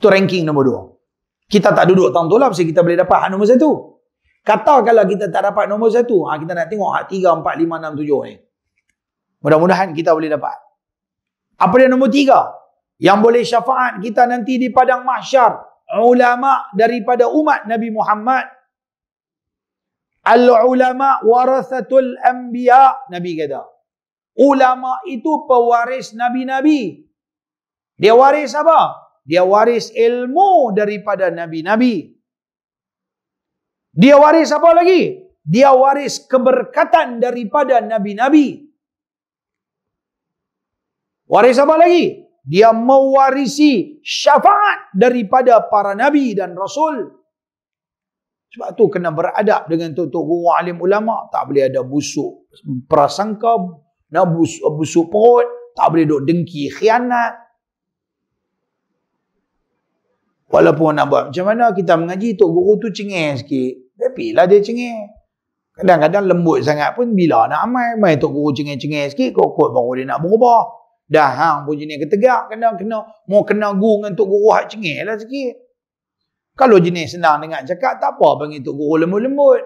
Itu ranking nombor dua. Kita tak duduk tang tu lah mesti kita boleh dapat hak nombor satu. Kata kalau kita tak dapat nombor satu, ha, kita nak tengok hak tiga, empat, lima, enam, tujuh ni. Mudah-mudahan kita boleh dapat. Apa dia nombor tiga? yang boleh syafaat kita nanti di padang mahsyar ulama daripada umat Nabi Muhammad al ulama warasatul anbiya nabi kata ulama itu pewaris nabi-nabi dia waris apa dia waris ilmu daripada nabi-nabi dia waris apa lagi dia waris keberkatan daripada nabi-nabi Waris apa lagi? dia mewarisi syafaat daripada para nabi dan rasul sebab tu kena beradab dengan tuan-tuan guru alim ulama tak boleh ada busuk prasangka nak busuk, busuk perut tak boleh duk dengki khianat Walaupun nak buat macam mana kita mengaji Tok Guru tu cengih sikit. Tapi lah dia cengih. Kadang-kadang lembut sangat pun bila nak amai. Main Tok Guru cengih-cengih sikit. Kok-kok baru dia nak berubah. Dah hang ha, pun jenis ketegak kena kena mau kena guru dengan tok guru hak cengenglah sikit. Kalau jenis senang dengan cakap tak apa panggil tok guru lembut-lembut.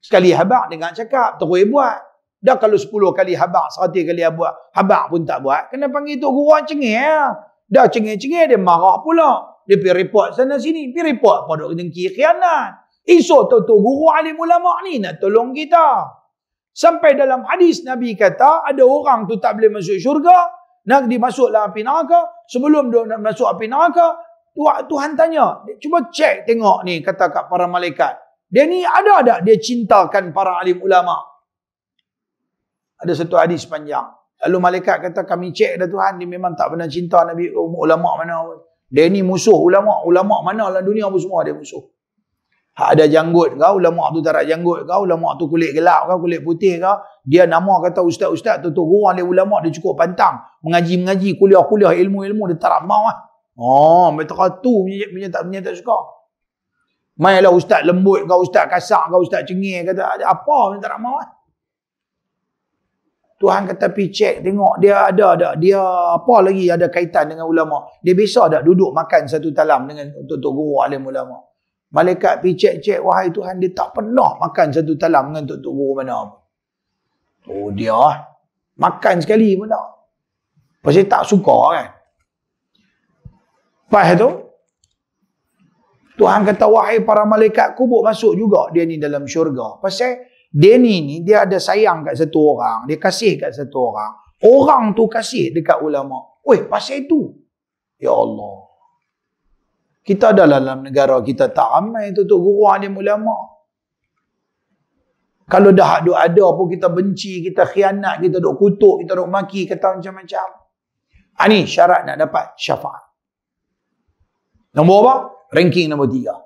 Sekali habaq dengan cakap terus buat. Dah kalau 10 kali habaq 100 kali buat, habaq pun tak buat, kena panggil tok guru cengenglah. Ha. Dah cengeng-cengeng dia marah pula. Dia pergi report sana sini. Pergi report pada dengki khianat. Esok tu tu guru alim ulama' ni nak tolong kita. Sampai dalam hadis Nabi kata ada orang tu tak boleh masuk syurga, nak dimasuklah api neraka. Sebelum dia nak masuk api neraka, Tuhan tanya, cuba cek tengok ni kata kat para malaikat. Dia ni ada tak dia cintakan para alim ulama? Ada satu hadis panjang. Lalu malaikat kata kami cek dah Tuhan dia memang tak pernah cinta Nabi ulama mana. Dia ni musuh ulama. Ulama mana dalam dunia apa semua dia musuh hak ada janggut kau, lemak tu tak ada janggut kau, lemak tu kulit gelap kau, kulit putih kau. Dia nama kata ustaz-ustaz, tu tu gurau oleh ulama dia cukup pantang. Mengaji-mengaji, kuliah-kuliah, ilmu-ilmu dia tak mau lah. Oh, mereka kata punya, punya, tak, punya tak suka. Mainlah ustaz lembut kau, ustaz kasar kau, ustaz cengih kata, apa punya tak mau lah. Tuhan kata pergi cek tengok dia ada tak dia apa lagi ada kaitan dengan ulama. Dia biasa tak duduk makan satu talam dengan tok-tok guru alim ulama. Malaikat pergi cek-cek, wahai Tuhan, dia tak pernah makan satu talam dengan Tok Tok Guru mana. Oh dia, ah. makan sekali pun tak. Pasti tak suka kan. Lepas tu, Tuhan kata, wahai para malaikat kubur masuk juga dia ni dalam syurga. Pasal dia ni ni, dia ada sayang kat satu orang, dia kasih kat satu orang. Orang tu kasih dekat ulama. Weh, pasal itu. Ya Allah. Kita ada dalam negara kita tak ramai tu tu guru alim ulama. Kalau dah ada ada apa kita benci, kita khianat, kita dok kutuk, kita dok maki, kata macam-macam. Ini ha, syarat nak dapat syafaat. Nombor apa? Ranking nombor tiga.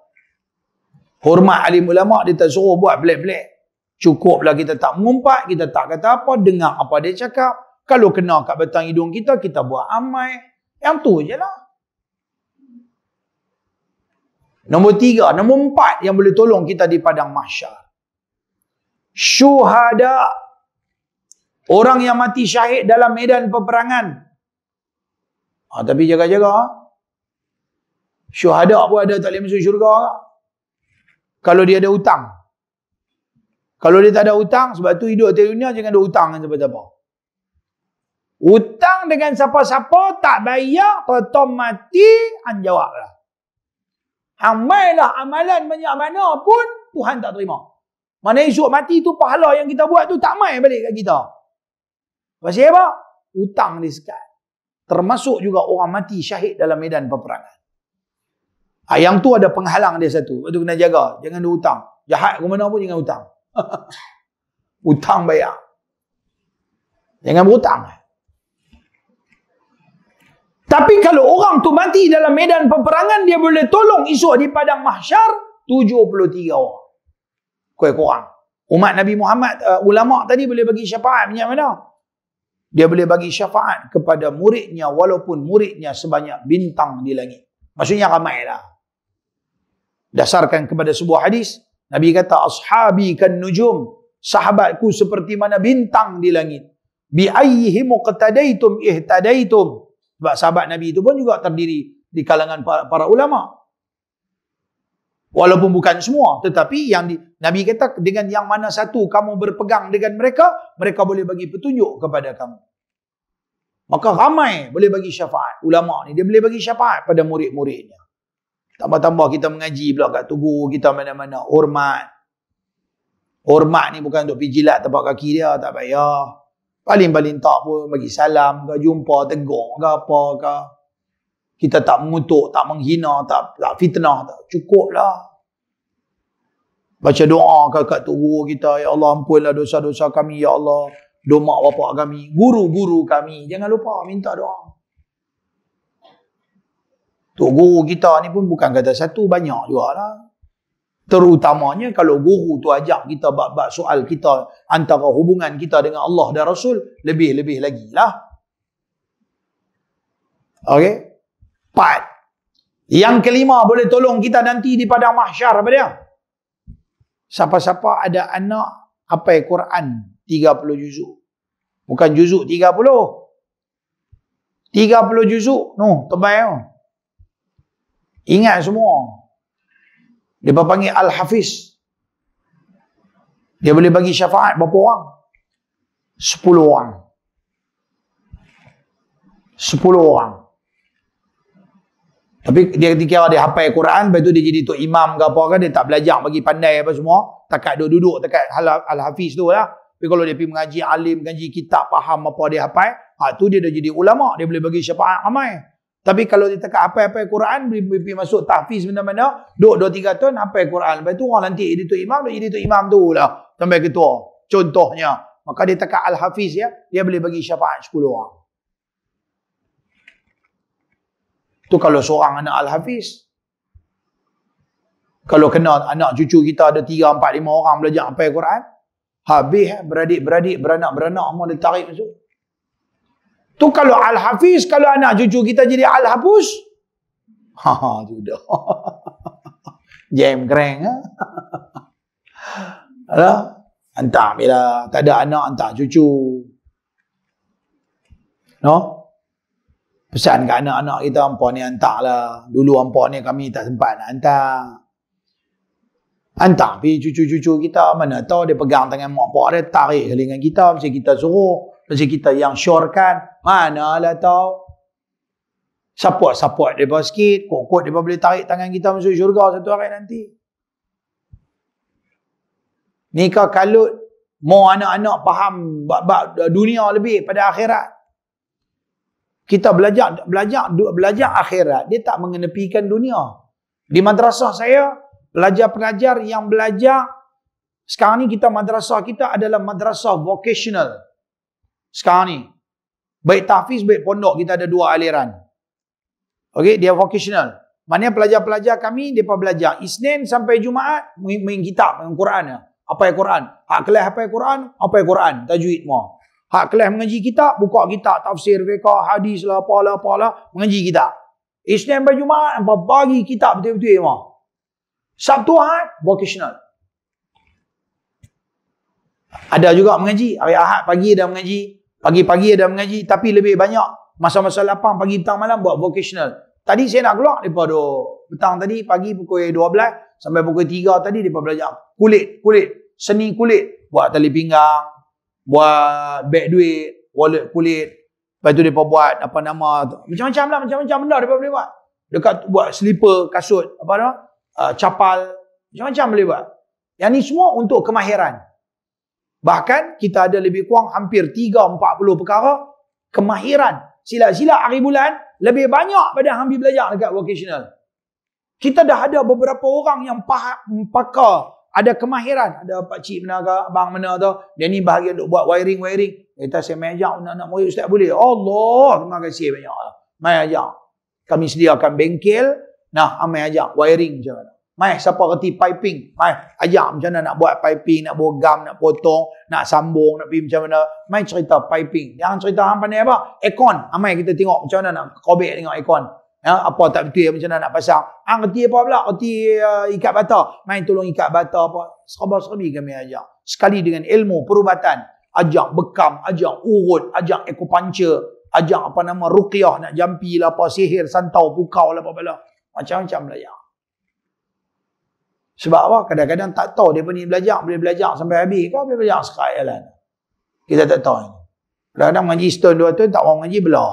Hormat alim ulama dia tak suruh buat pelik-pelik. Cukuplah kita tak mengumpat, kita tak kata apa, dengar apa dia cakap. Kalau kena kat batang hidung kita, kita buat amai. Yang tu je lah. Nombor tiga, nombor empat yang boleh tolong kita di padang mahsyar. Syuhada. Orang yang mati syahid dalam medan peperangan. Ha, tapi jaga-jaga. Ha. Syuhada pun ada tak boleh masuk syurga. Ha. Kalau dia ada hutang. Kalau dia tak ada hutang, sebab tu hidup di dunia jangan ada hutang dengan siapa-siapa. Hutang dengan siapa-siapa tak bayar, potong mati, anjawab lah. Amailah amalan banyak mana pun Tuhan tak terima. Mana esok mati tu pahala yang kita buat tu tak main balik kat kita. Pasal apa? Hutang ni sekat. Termasuk juga orang mati syahid dalam medan peperangan. yang tu ada penghalang dia satu. Itu kena jaga. Jangan dia hutang. Jahat ke mana pun jangan hutang. hutang bayar. Jangan berhutang. Eh? Tapi kalau orang tu mati dalam medan peperangan, dia boleh tolong esok di padang mahsyar, 73 orang. Kuih kurang. Umat Nabi Muhammad, uh, ulama tadi boleh bagi syafaat macam mana? Dia boleh bagi syafaat kepada muridnya walaupun muridnya sebanyak bintang di langit. Maksudnya ramai lah. Dasarkan kepada sebuah hadis, Nabi kata, Ashabi kan nujum, sahabatku seperti mana bintang di langit. Bi ayyihi muqtadaitum ihtadaitum. Sebab sahabat Nabi itu pun juga terdiri di kalangan para, para ulama. Walaupun bukan semua, tetapi yang di, Nabi kata dengan yang mana satu kamu berpegang dengan mereka, mereka boleh bagi petunjuk kepada kamu. Maka ramai boleh bagi syafaat. Ulama ni dia boleh bagi syafaat pada murid-muridnya. Tambah-tambah kita mengaji pula kat tugu, kita mana-mana hormat. Hormat ni bukan untuk jilat, tempat kaki dia, tak payah. Paling-paling tak pun bagi salam ke jumpa tegur ke apa ke. Kita tak mengutuk, tak menghina, tak, tak fitnah tak. Cukup lah. Baca doa kakak tu guru kita. Ya Allah ampunlah dosa-dosa kami. Ya Allah. Doa mak bapak kami. Guru-guru kami. Jangan lupa minta doa. Tok guru kita ni pun bukan kata satu, banyak juga lah. Terutamanya kalau guru tu ajak kita bab-bab soal kita antara hubungan kita dengan Allah dan Rasul, lebih-lebih lagi lah. Okey? Empat. Yang kelima boleh tolong kita nanti di padang mahsyar apa dia? Siapa-siapa ada anak apa Quran 30 juzuk. Bukan juzuk 30. 30 juzuk. Noh, tebal. Ingat semua. Dia panggil Al-Hafiz. Dia boleh bagi syafaat berapa orang? Sepuluh orang. Sepuluh orang. Tapi dia dikira dia hafal Quran, lepas tu dia jadi tu imam ke apa kan, dia tak belajar bagi pandai apa semua. Takat dia duduk dekat Al-Hafiz tu lah. Tapi kalau dia pergi mengaji alim, mengaji kitab, faham apa dia hafal, ha, tu dia dah jadi ulama, dia boleh bagi syafaat ramai. Tapi kalau dia cakap apa-apa Quran, pergi masuk tahfiz mana-mana, duduk dua tiga tahun, apa Quran. Lepas tu orang nanti jadi tu imam, jadi tu imam tu lah. Sampai ketua. Contohnya. Maka dia cakap Al-Hafiz ya, dia boleh bagi syafaat 10 orang. Tu kalau seorang anak Al-Hafiz. Kalau kena anak cucu kita ada tiga, empat, lima orang belajar apa Quran. Habis eh, beradik-beradik, beranak-beranak semua dia tarik masuk. Tu kalau Al-Hafiz, kalau anak cucu kita jadi Al-Hafuz. Ha, ha, tu dah. Jam kereng. Alah, ha? hantar bila lah. tak ada anak, hantar cucu. No? Pesan ke anak-anak kita, hampa ni hantar lah. Dulu hampa ni kami tak sempat nak hantar. Hantar pergi cucu-cucu kita. Mana tahu dia pegang tangan mak pak dia, tarik dengan kita. Mesti kita suruh. Macam kita yang syorkan, lah tahu. Support-support mereka sikit, kot-kot mereka boleh tarik tangan kita masuk syurga satu hari nanti. Nikah kalut, mau anak-anak faham bab-bab dunia lebih pada akhirat. Kita belajar belajar belajar akhirat, dia tak mengenepikan dunia. Di madrasah saya, pelajar-pelajar yang belajar, sekarang ni kita madrasah kita adalah madrasah vocational sekarang ni. Baik tahfiz, baik pondok kita ada dua aliran. Okey, dia vocational. Maknanya pelajar-pelajar kami, mereka belajar. Isnin sampai Jumaat, main, main kitab, main Quran. Ya. Apa yang Quran? Hak kelas apa yang Quran? Apa yang Quran? Tajwid mu. Hak kelas mengaji kitab, buka kitab. Tafsir, reka, hadis lah, apalah, apalah. Mengaji kitab. Isnin sampai Jumaat, apa bagi kitab betul-betul mu. Sabtu Ahad, vocational. Ada juga mengaji. Hari Ahad pagi dah mengaji. Pagi-pagi ada mengaji tapi lebih banyak masa-masa lapang pagi petang malam buat vocational. Tadi saya nak keluar daripada petang tadi pagi pukul 12 sampai pukul 3 tadi dia belajar kulit, kulit, seni kulit, buat tali pinggang, buat beg duit, wallet kulit. Lepas tu dia buat apa nama tu. Macam-macam lah, macam-macam benda dia boleh buat. Dekat buat slipper, kasut, apa nama, uh, capal. Macam-macam boleh buat. Yang ni semua untuk kemahiran. Bahkan kita ada lebih kurang hampir 3-40 perkara kemahiran. Sila-sila hari bulan lebih banyak pada hampir belajar dekat vocational. Kita dah ada beberapa orang yang paham pakar, ada kemahiran. Ada pak cik mana ke, abang mana tu. Dia ni bahagian duk buat wiring-wiring. Kita saya main ajak anak-anak murid ustaz boleh. Allah, terima kasih banyak. Lah. Main ajak. Kami sediakan bengkel. Nah, ah, main ajak wiring macam mana. Mai, siapa reti piping? Mai, ajak macam mana nak buat piping, nak buat gam, nak potong, nak sambung, nak pergi macam mana. Mai cerita piping. Yang cerita hang pandai apa? Aircon. Ah, Mai, kita tengok macam mana nak kobek dengan aircon. Ya, apa tak betul macam mana nak pasang. Hang ah, reti apa pula? Reti uh, ikat bata. Mai, tolong ikat bata apa? Serba-serbi kami ajak. Sekali dengan ilmu, perubatan. Ajak bekam, ajak urut, ajak ekopancer. Ajak apa nama, ruqyah nak jampi lah apa, sihir, santau, pukau lah apa-apa Macam-macam lah ya. Sebab apa? Kadang-kadang tak tahu dia ni belajar, boleh belajar sampai habis ke, boleh belajar sekali jalan. Kita tak tahu. Kadang-kadang mengaji stone dua tu, tak mahu mengaji belah.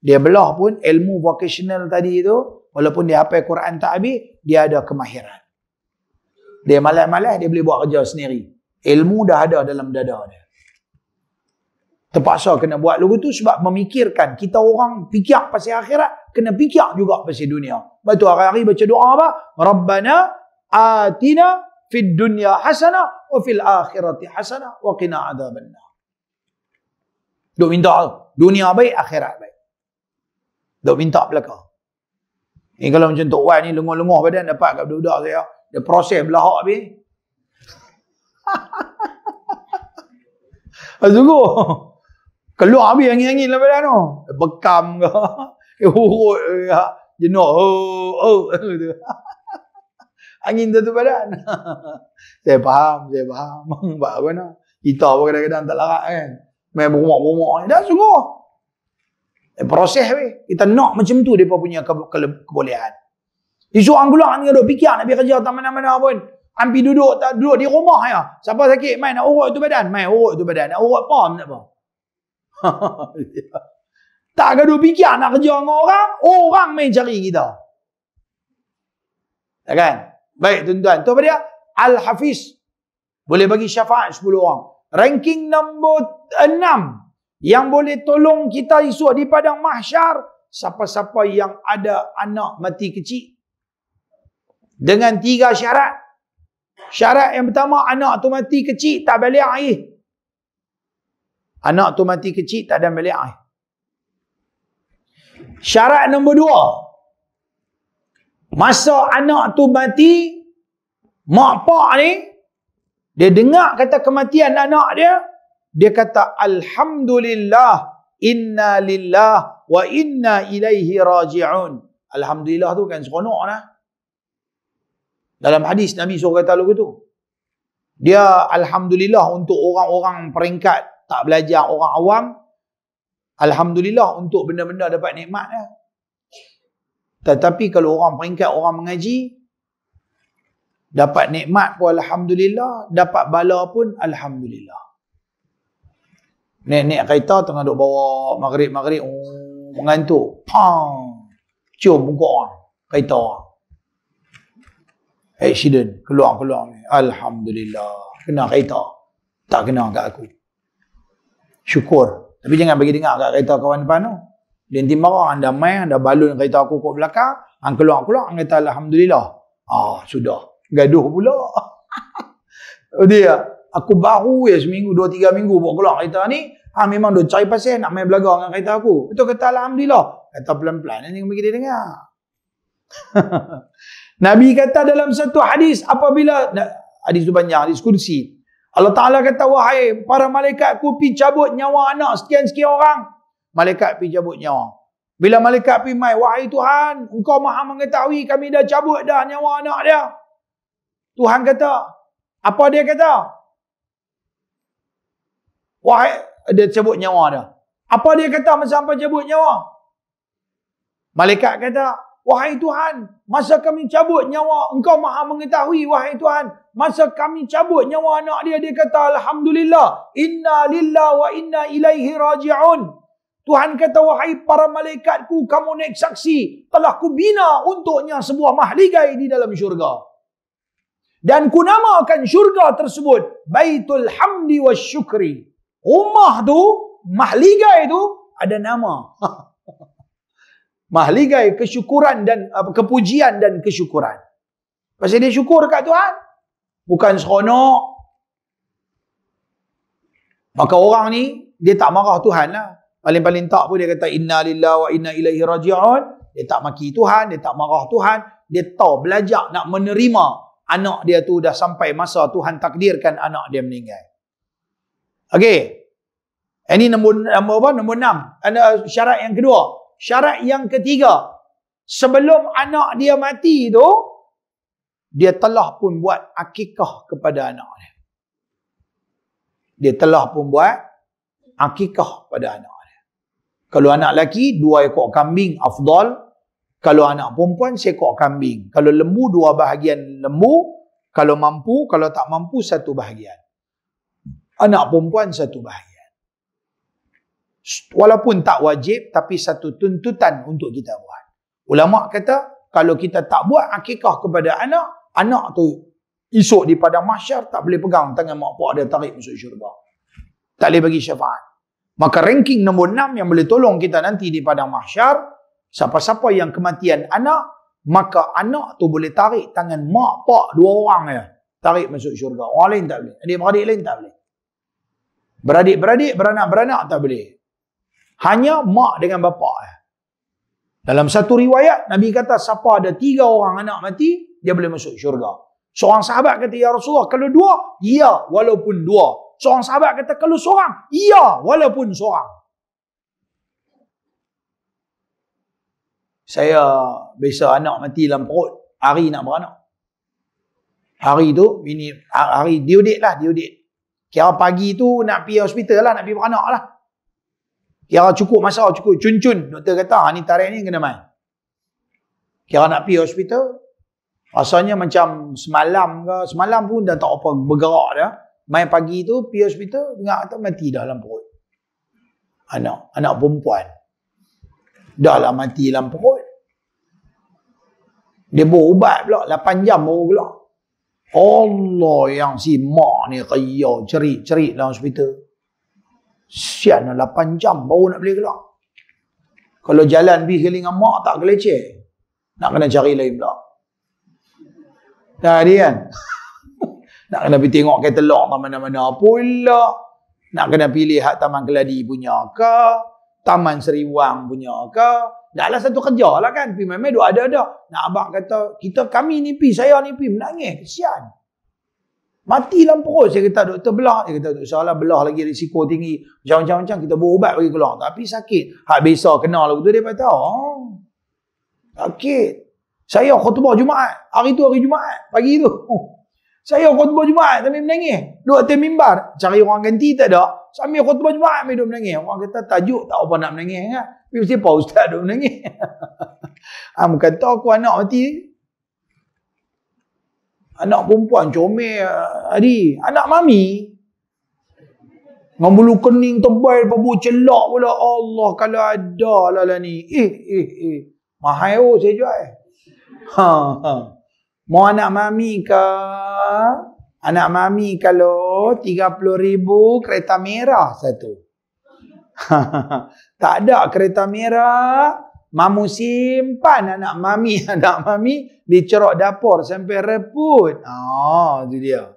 Dia belah pun ilmu vocational tadi tu, walaupun dia hafal Quran tak habis, dia ada kemahiran. Dia malas-malas, dia boleh buat kerja sendiri. Ilmu dah ada dalam dada dia. Terpaksa kena buat lugu tu sebab memikirkan kita orang fikir pasal akhirat, kena fikir juga pasal dunia. Lepas tu hari-hari baca doa apa? Rabbana atina fid dunya hasana wa fil akhirati hasana wa qina adzaban nar. Dok minta dunia baik akhirat baik. Dok minta belaka. Ni kalau macam tok wan ni lengoh-lengoh badan dapat kat budak saya, dia proses belahak habis. Azugo. Keluar habis angin-angin lah badan tu. Bekam ke. Urut ke. Jenuh. Oh, oh. angin tu tu badan. saya faham, saya faham. Buat apa nak? Kita pun kadang-kadang tak larat kan. Main berumak-berumak. Dah sungguh. Eh, proses weh. Kita nak macam tu mereka punya ke- ke- ke- kebolehan. Isu orang pula ni duk fikir nak pergi kerja tak mana-mana pun. Ambil duduk tak duduk di rumah ya. Siapa sakit main nak urut tu badan, main urut tu badan. Nak urut pam tak apa. tak ada duk fikir nak kerja dengan orang, orang main cari kita. Tak ya kan? Baik tuan-tuan. Itu apa dia? Al-Hafiz. Boleh bagi syafaat 10 orang. Ranking nombor 6. Yang boleh tolong kita isu di Padang Mahsyar. Siapa-siapa yang ada anak mati kecil. Dengan tiga syarat. Syarat yang pertama, anak tu mati kecil tak balik air. Anak tu mati kecil tak ada balik air. Syarat nombor dua. Masa anak tu mati, mak pak ni, dia dengar kata kematian anak dia, dia kata, Alhamdulillah, inna lillah, wa inna ilaihi raji'un. Alhamdulillah tu kan seronok lah. Dalam hadis Nabi suruh kata lalu tu. Dia Alhamdulillah untuk orang-orang peringkat tak belajar orang awam. Alhamdulillah untuk benda-benda dapat nikmat lah. Ya. Tetapi kalau orang peringkat orang mengaji, dapat nikmat pun Alhamdulillah, dapat bala pun Alhamdulillah. Nenek kereta tengah duk bawa maghrib-maghrib, oh, mengantuk. Pang! Cium buka orang, kereta orang. Accident, keluar-keluar ni. Alhamdulillah, kena kereta. Tak kena kat aku. Syukur. Tapi jangan bagi dengar kat kereta kawan depan tu. No? Dia nanti marah, anda main, anda balun kereta aku kot belakang. Hang keluar pula, hang kata Alhamdulillah. Ah, sudah. Gaduh pula. dia, aku baru ya seminggu, dua, tiga minggu buat keluar kereta ni. Hang memang dah cari pasal nak main belakang dengan kereta aku. Itu kata Alhamdulillah. Kata pelan-pelan, nanti bagi dia dengar. Nabi kata dalam satu hadis, apabila, hadis tu banyak, hadis kursi. Allah Ta'ala kata, wahai para malaikat ku pergi cabut nyawa anak sekian-sekian orang malaikat pergi cabut nyawa. Bila malaikat pergi mai, wahai Tuhan, engkau maha mengetahui kami dah cabut dah nyawa anak dia. Tuhan kata, apa dia kata? Wahai, dia cabut nyawa dia. Apa dia kata masa sampai cabut nyawa? Malaikat kata, wahai Tuhan, masa kami cabut nyawa, engkau maha mengetahui, wahai Tuhan. Masa kami cabut nyawa anak dia, dia kata, Alhamdulillah, inna lillah wa inna ilaihi raji'un. Tuhan kata wahai para malaikatku kamu naik saksi telah kubina untuknya sebuah mahligai di dalam syurga. Dan ku namakan syurga tersebut Baitul Hamdi wa Syukri. Rumah tu, mahligai tu ada nama. mahligai kesyukuran dan apa, kepujian dan kesyukuran. Pasal dia syukur kat Tuhan. Bukan seronok. Maka orang ni, dia tak marah Tuhan lah paling-paling tak pun dia kata inna lillahi wa inna ilaihi rajiun dia tak maki Tuhan dia tak marah Tuhan dia tahu belajar nak menerima anak dia tu dah sampai masa Tuhan takdirkan anak dia meninggal okey ini eh, nombor nombor apa nombor enam ada syarat yang kedua syarat yang ketiga sebelum anak dia mati tu dia telah pun buat akikah kepada anak dia dia telah pun buat akikah pada anak kalau anak lelaki, dua ekor kambing afdal. Kalau anak perempuan, seekor kambing. Kalau lembu, dua bahagian lembu. Kalau mampu, kalau tak mampu, satu bahagian. Anak perempuan, satu bahagian. Walaupun tak wajib, tapi satu tuntutan untuk kita buat. Ulama kata, kalau kita tak buat akikah kepada anak, anak tu esok di padang mahsyar tak boleh pegang tangan mak pak dia tarik masuk syurga. Tak boleh bagi syafaat. Maka ranking nombor enam yang boleh tolong kita nanti di padang mahsyar, siapa-siapa yang kematian anak, maka anak tu boleh tarik tangan mak, pak, dua orang ya. Tarik masuk syurga. Orang lain tak boleh. Adik-beradik lain tak boleh. Beradik-beradik, beranak-beranak tak boleh. Hanya mak dengan bapa Ya. Dalam satu riwayat, Nabi kata siapa ada tiga orang anak mati, dia boleh masuk syurga. Seorang sahabat kata, Ya Rasulullah, kalau dua, ya walaupun dua. Seorang sahabat kata, kalau seorang, iya walaupun seorang. Saya biasa anak mati dalam perut. Hari nak beranak. Hari tu, bini, hari diudit lah, diudit. Kira pagi tu nak pergi hospital lah, nak pergi beranak lah. Kira cukup masa, cukup cun-cun. Doktor kata, ha, ni tarik ni kena main. Kira nak pergi hospital, rasanya macam semalam ke, semalam pun dah tak apa bergerak dah main pagi tu pergi hospital dengar tak mati dalam perut anak anak perempuan dah lah mati dalam perut dia bawa ubat pula 8 jam baru pula Allah yang si mak ni kaya cerit-cerit dalam hospital sian lah 8 jam baru nak beli keluar kalau jalan pergi sekali dengan mak tak keleceh nak kena cari lain pula tadi kan nak kena pergi tengok katalog taman mana-mana pula. Nak kena pilih hak Taman Keladi punya ke. Taman Seri Wang punya ke. Dahlah satu kerja lah kan. Pergi main-main duk ada-ada. Nak abang kata, kita kami ni pi saya ni pi Menangis, kesian. Mati dalam perut. Saya kata, doktor belah. Dia kata, doktor salah belah lagi risiko tinggi. Macam-macam-macam. Kita buat ubat bagi keluar. Tapi sakit. Hak besar kenal, lah. Betul dia kata, oh. Sakit. Saya khutbah Jumaat. Hari tu hari Jumaat. Pagi tu. Oh. Saya khutbah Jumaat sambil menangis. dua atas mimbar. Cari orang ganti tak ada. Sambil khutbah Jumaat sambil duduk menangis. Orang kata tajuk tak apa nak menangis. Kan? Tapi mesti Pak Ustaz duduk menangis. ha, bukan tahu aku anak mati. Anak perempuan comel ah, hari. Anak mami. Dengan bulu kening tebal, babu celak pula. Allah, kalau ada lah, lah ni. Eh, eh, eh. mahai oh, saya jual. Eh. Ha, ha. Mau anak mami ke? Anak mami kalau 30 ribu kereta merah satu. tak ada kereta merah. Mamu simpan anak mami. Anak mami dicerok dapur sampai reput. Oh, itu dia.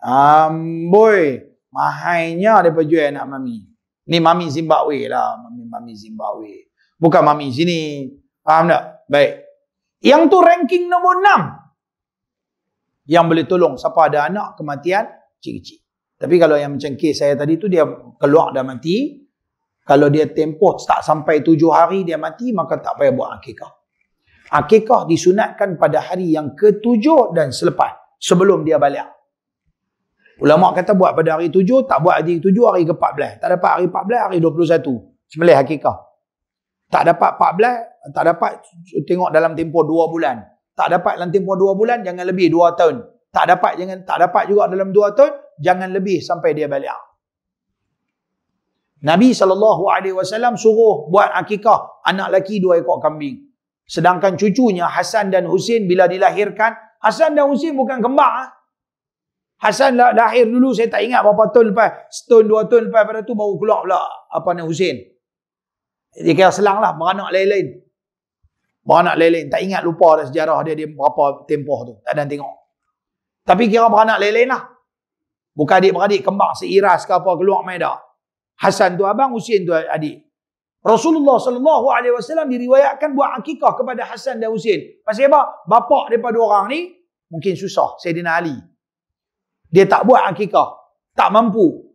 Amboi. Mahainya dia jual anak mami. Ni mami Zimbabwe lah. Mami, mami Zimbabwe. Bukan mami sini. Faham tak? Baik. Yang tu ranking nombor enam yang boleh tolong siapa ada anak kematian kecil-kecil. Tapi kalau yang macam kes saya tadi tu dia keluar dah mati. Kalau dia tempoh tak sampai tujuh hari dia mati maka tak payah buat akikah. Akikah disunatkan pada hari yang ketujuh dan selepas. Sebelum dia balik. Ulama kata buat pada hari tujuh, tak buat hari tujuh, hari ke empat belas. Tak dapat hari empat belas, hari dua puluh satu. Sembilan hakikah. Tak dapat empat belas, tak dapat tengok dalam tempoh dua bulan tak dapat dalam tempoh 2 bulan jangan lebih dua tahun tak dapat jangan tak dapat juga dalam dua tahun jangan lebih sampai dia balik Nabi saw alaihi suruh buat akikah anak lelaki dua ekor kambing sedangkan cucunya Hasan dan Husin bila dilahirkan Hasan dan Husin bukan kembar ah. Hasan lah lahir dulu saya tak ingat berapa tahun lepas setahun dua tahun lepas pada tu baru keluar pula apa ni Husin dia kira selang lah beranak lain-lain Bawa nak lelen? Tak ingat lupa dah sejarah dia, dia berapa tempoh tu. Tak ada yang tengok. Tapi kira beranak nak lelen lah. Bukan adik-beradik kembang seiras ke apa keluar meda. Hasan tu abang, Husin tu adik. Rasulullah sallallahu alaihi wasallam diriwayatkan buat akikah kepada Hasan dan Husin. Pasal apa? Bapak daripada dua orang ni mungkin susah, Saidina Ali. Dia tak buat akikah, tak mampu.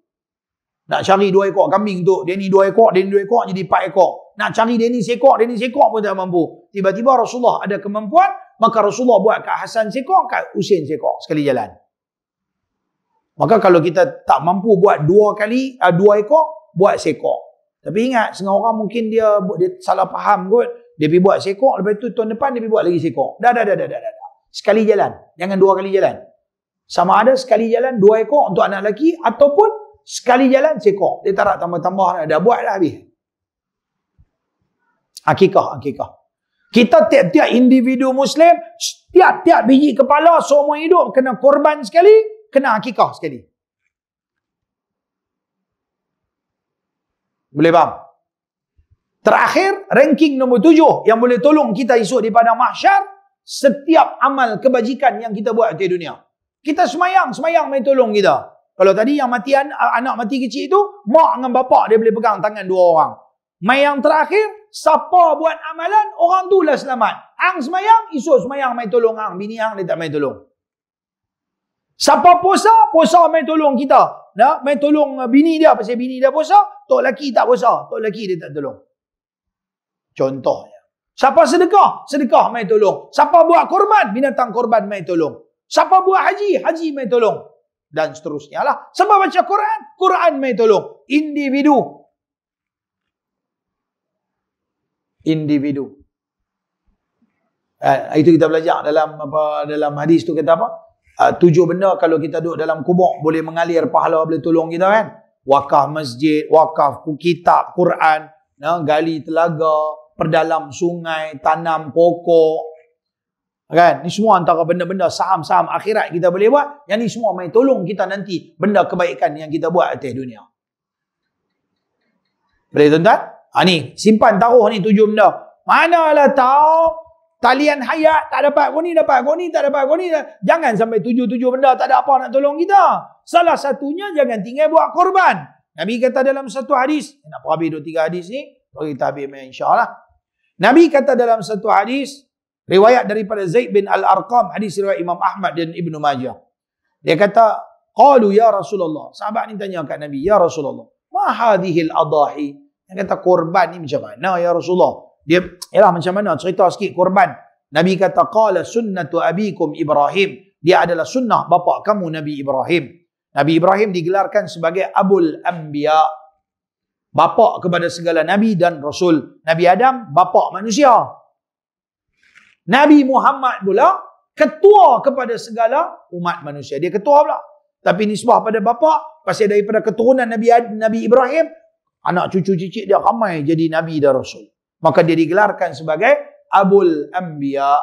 Nak cari dua ekor kambing tu, dia ni dua ekor, dia ni dua ekor jadi empat ekor. Nak cari dia ni sekok, dia ni sekok pun tak mampu. Tiba-tiba Rasulullah ada kemampuan, maka Rasulullah buat kat Hasan sekok, kat Husin sekok sekali jalan. Maka kalau kita tak mampu buat dua kali, ah, dua ekor, buat sekok. Tapi ingat, setengah orang mungkin dia dia salah faham kot. Dia pergi buat sekok, lepas tu tahun depan dia pergi buat lagi sekok. Dah, dah, dah, dah, dah, dah. Sekali jalan. Jangan dua kali jalan. Sama ada sekali jalan dua ekor untuk anak lelaki ataupun sekali jalan sekor. Dia tak nak tambah-tambah dah. Dah buat dah habis. Akikah, akikah. Kita tiap-tiap individu Muslim, tiap-tiap biji kepala semua hidup kena korban sekali, kena akikah sekali. Boleh faham? Terakhir, ranking nombor tujuh yang boleh tolong kita esok daripada padang mahsyar, setiap amal kebajikan yang kita buat di dunia. Kita semayang, semayang boleh tolong kita. Kalau tadi yang mati anak, mati kecil itu, mak dengan bapak dia boleh pegang tangan dua orang. Main yang terakhir, siapa buat amalan, orang tu lah selamat. Ang semayang, isu semayang main tolong ang. Bini ang, dia tak main tolong. Siapa posa puasa main tolong kita. Nah, main tolong bini dia, pasal bini dia posa tok laki tak puasa, tok laki dia tak tolong. Contohnya. Siapa sedekah, sedekah main tolong. Siapa buat korban, binatang korban main tolong. Siapa buat haji, haji main tolong. Dan seterusnya lah. Siapa baca Quran, Quran main tolong. Individu individu. Uh, itu kita belajar dalam apa dalam hadis tu kata apa? Uh, tujuh benda kalau kita duduk dalam kubur boleh mengalir pahala boleh tolong kita kan? Wakaf masjid, wakaf kitab Quran, ya, gali telaga, perdalam sungai, tanam pokok. Kan? Ni semua antara benda-benda saham-saham akhirat kita boleh buat. Yang ni semua main tolong kita nanti benda kebaikan yang kita buat atas dunia. Boleh tuan-tuan? Ha, ni, simpan taruh ni tujuh benda. Manalah tahu talian hayat tak dapat kau ni, dapat kau ni, tak dapat kau ni. Jangan sampai tujuh-tujuh benda tak ada apa nak tolong kita. Salah satunya jangan tinggal buat korban. Nabi kata dalam satu hadis, eh, nak habis dua tiga hadis ni, bagi kita habis Allah Nabi kata dalam satu hadis, riwayat daripada Zaid bin Al-Arqam, hadis riwayat Imam Ahmad dan Ibnu Majah. Dia kata, Qalu ya Rasulullah. Sahabat ni tanya kat Nabi, ya Rasulullah. Ma hadihil adahi? Dia kata korban ni macam mana ya Rasulullah? Dia ialah macam mana cerita sikit korban. Nabi kata qala sunnatu abikum Ibrahim. Dia adalah sunnah bapa kamu Nabi Ibrahim. Nabi Ibrahim digelarkan sebagai Abul Anbiya. Bapa kepada segala nabi dan rasul. Nabi Adam bapa manusia. Nabi Muhammad pula ketua kepada segala umat manusia. Dia ketua pula. Tapi nisbah pada bapa pasal daripada keturunan Nabi Nabi Ibrahim Anak cucu cicit dia ramai jadi Nabi dan Rasul. Maka dia digelarkan sebagai Abul Anbiya.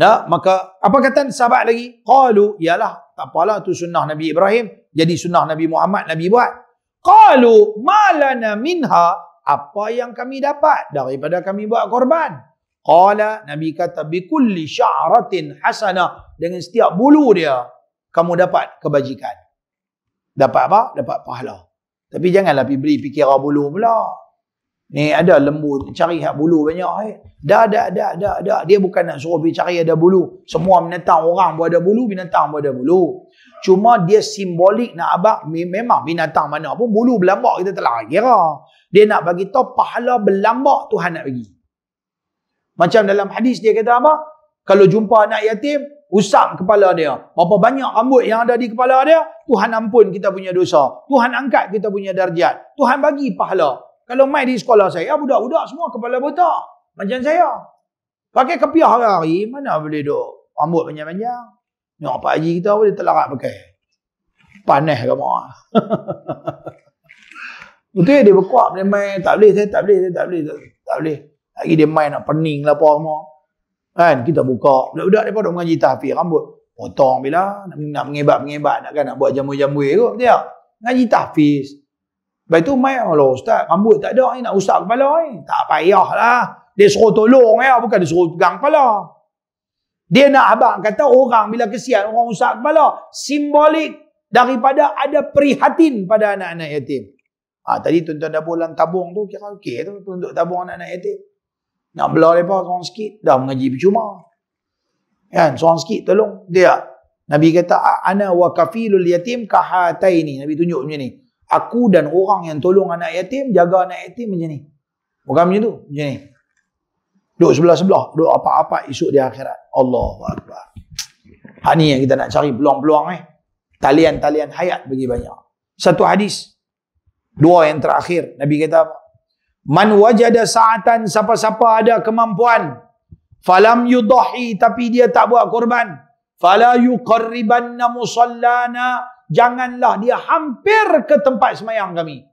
Nah, maka apa kata sahabat lagi? Qalu, ialah tak apalah tu sunnah Nabi Ibrahim. Jadi sunnah Nabi Muhammad Nabi buat. Qalu, malana minha apa yang kami dapat daripada kami buat korban. Qala Nabi kata bi kulli sya'ratin hasana dengan setiap bulu dia kamu dapat kebajikan. Dapat apa? Dapat pahala. Tapi janganlah pergi beli fikirah bulu pula. Ni ada lembu cari hak bulu banyak eh. Dah dah dah dah dah dia bukan nak suruh pergi cari ada bulu. Semua binatang orang buat ada bulu, binatang buat ada bulu. Cuma dia simbolik nak abak memang binatang mana pun bulu berlambak kita telah kira. Dia nak bagi tahu pahala berlambak Tuhan nak bagi. Macam dalam hadis dia kata apa? Kalau jumpa anak yatim, usap kepala dia. Berapa banyak rambut yang ada di kepala dia, Tuhan ampun kita punya dosa. Tuhan angkat kita punya darjat. Tuhan bagi pahala. Kalau mai di sekolah saya, budak-budak semua kepala botak. Macam saya. Pakai kepiah hari-hari, mana boleh duduk rambut panjang-panjang. Nak Pak Haji kita boleh terlarat pakai. Panas kamu. Betul dia berkuat, dia main, tak boleh, saya tak boleh, saya tak boleh, tak, boleh. Lagi dia main nak pening lah apa semua. Kan? Kita buka. Budak-budak mereka duduk mengaji tahfiz rambut. Potong bila. Nak, nak mengibat-mengibat. Nak, kan? nak buat jamu jamu Kot, betul tak? Mengaji tahfiz. Lepas tu mai Kalau ustaz rambut tak ada. Ni, nak usap kepala. Ni. Tak payah lah. Dia suruh tolong. Ya. Bukan dia suruh pegang kepala. Dia nak abang kata orang bila kesian orang usap kepala. Simbolik daripada ada prihatin pada anak-anak yatim. Ha, tadi tuan-tuan dah bulan tabung tu kira okey tu untuk tabung anak-anak yatim. Nak belah mereka seorang sikit, dah mengaji percuma. Kan, seorang sikit tolong. Dia Nabi kata, Ana wa kafilul yatim kahataini. Nabi tunjuk macam ni. Aku dan orang yang tolong anak yatim, jaga anak yatim macam ni. Bukan macam tu, macam ni. Duduk sebelah-sebelah, duduk apa-apa esok di akhirat. Allahu apa? Ha ni yang kita nak cari peluang-peluang eh. Talian-talian hayat bagi banyak. Satu hadis. Dua yang terakhir. Nabi kata apa? Man wajada sa'atan siapa-siapa ada kemampuan. Falam yudahi tapi dia tak buat korban. Fala yuqarribanna musallana. Janganlah dia hampir ke tempat semayang kami.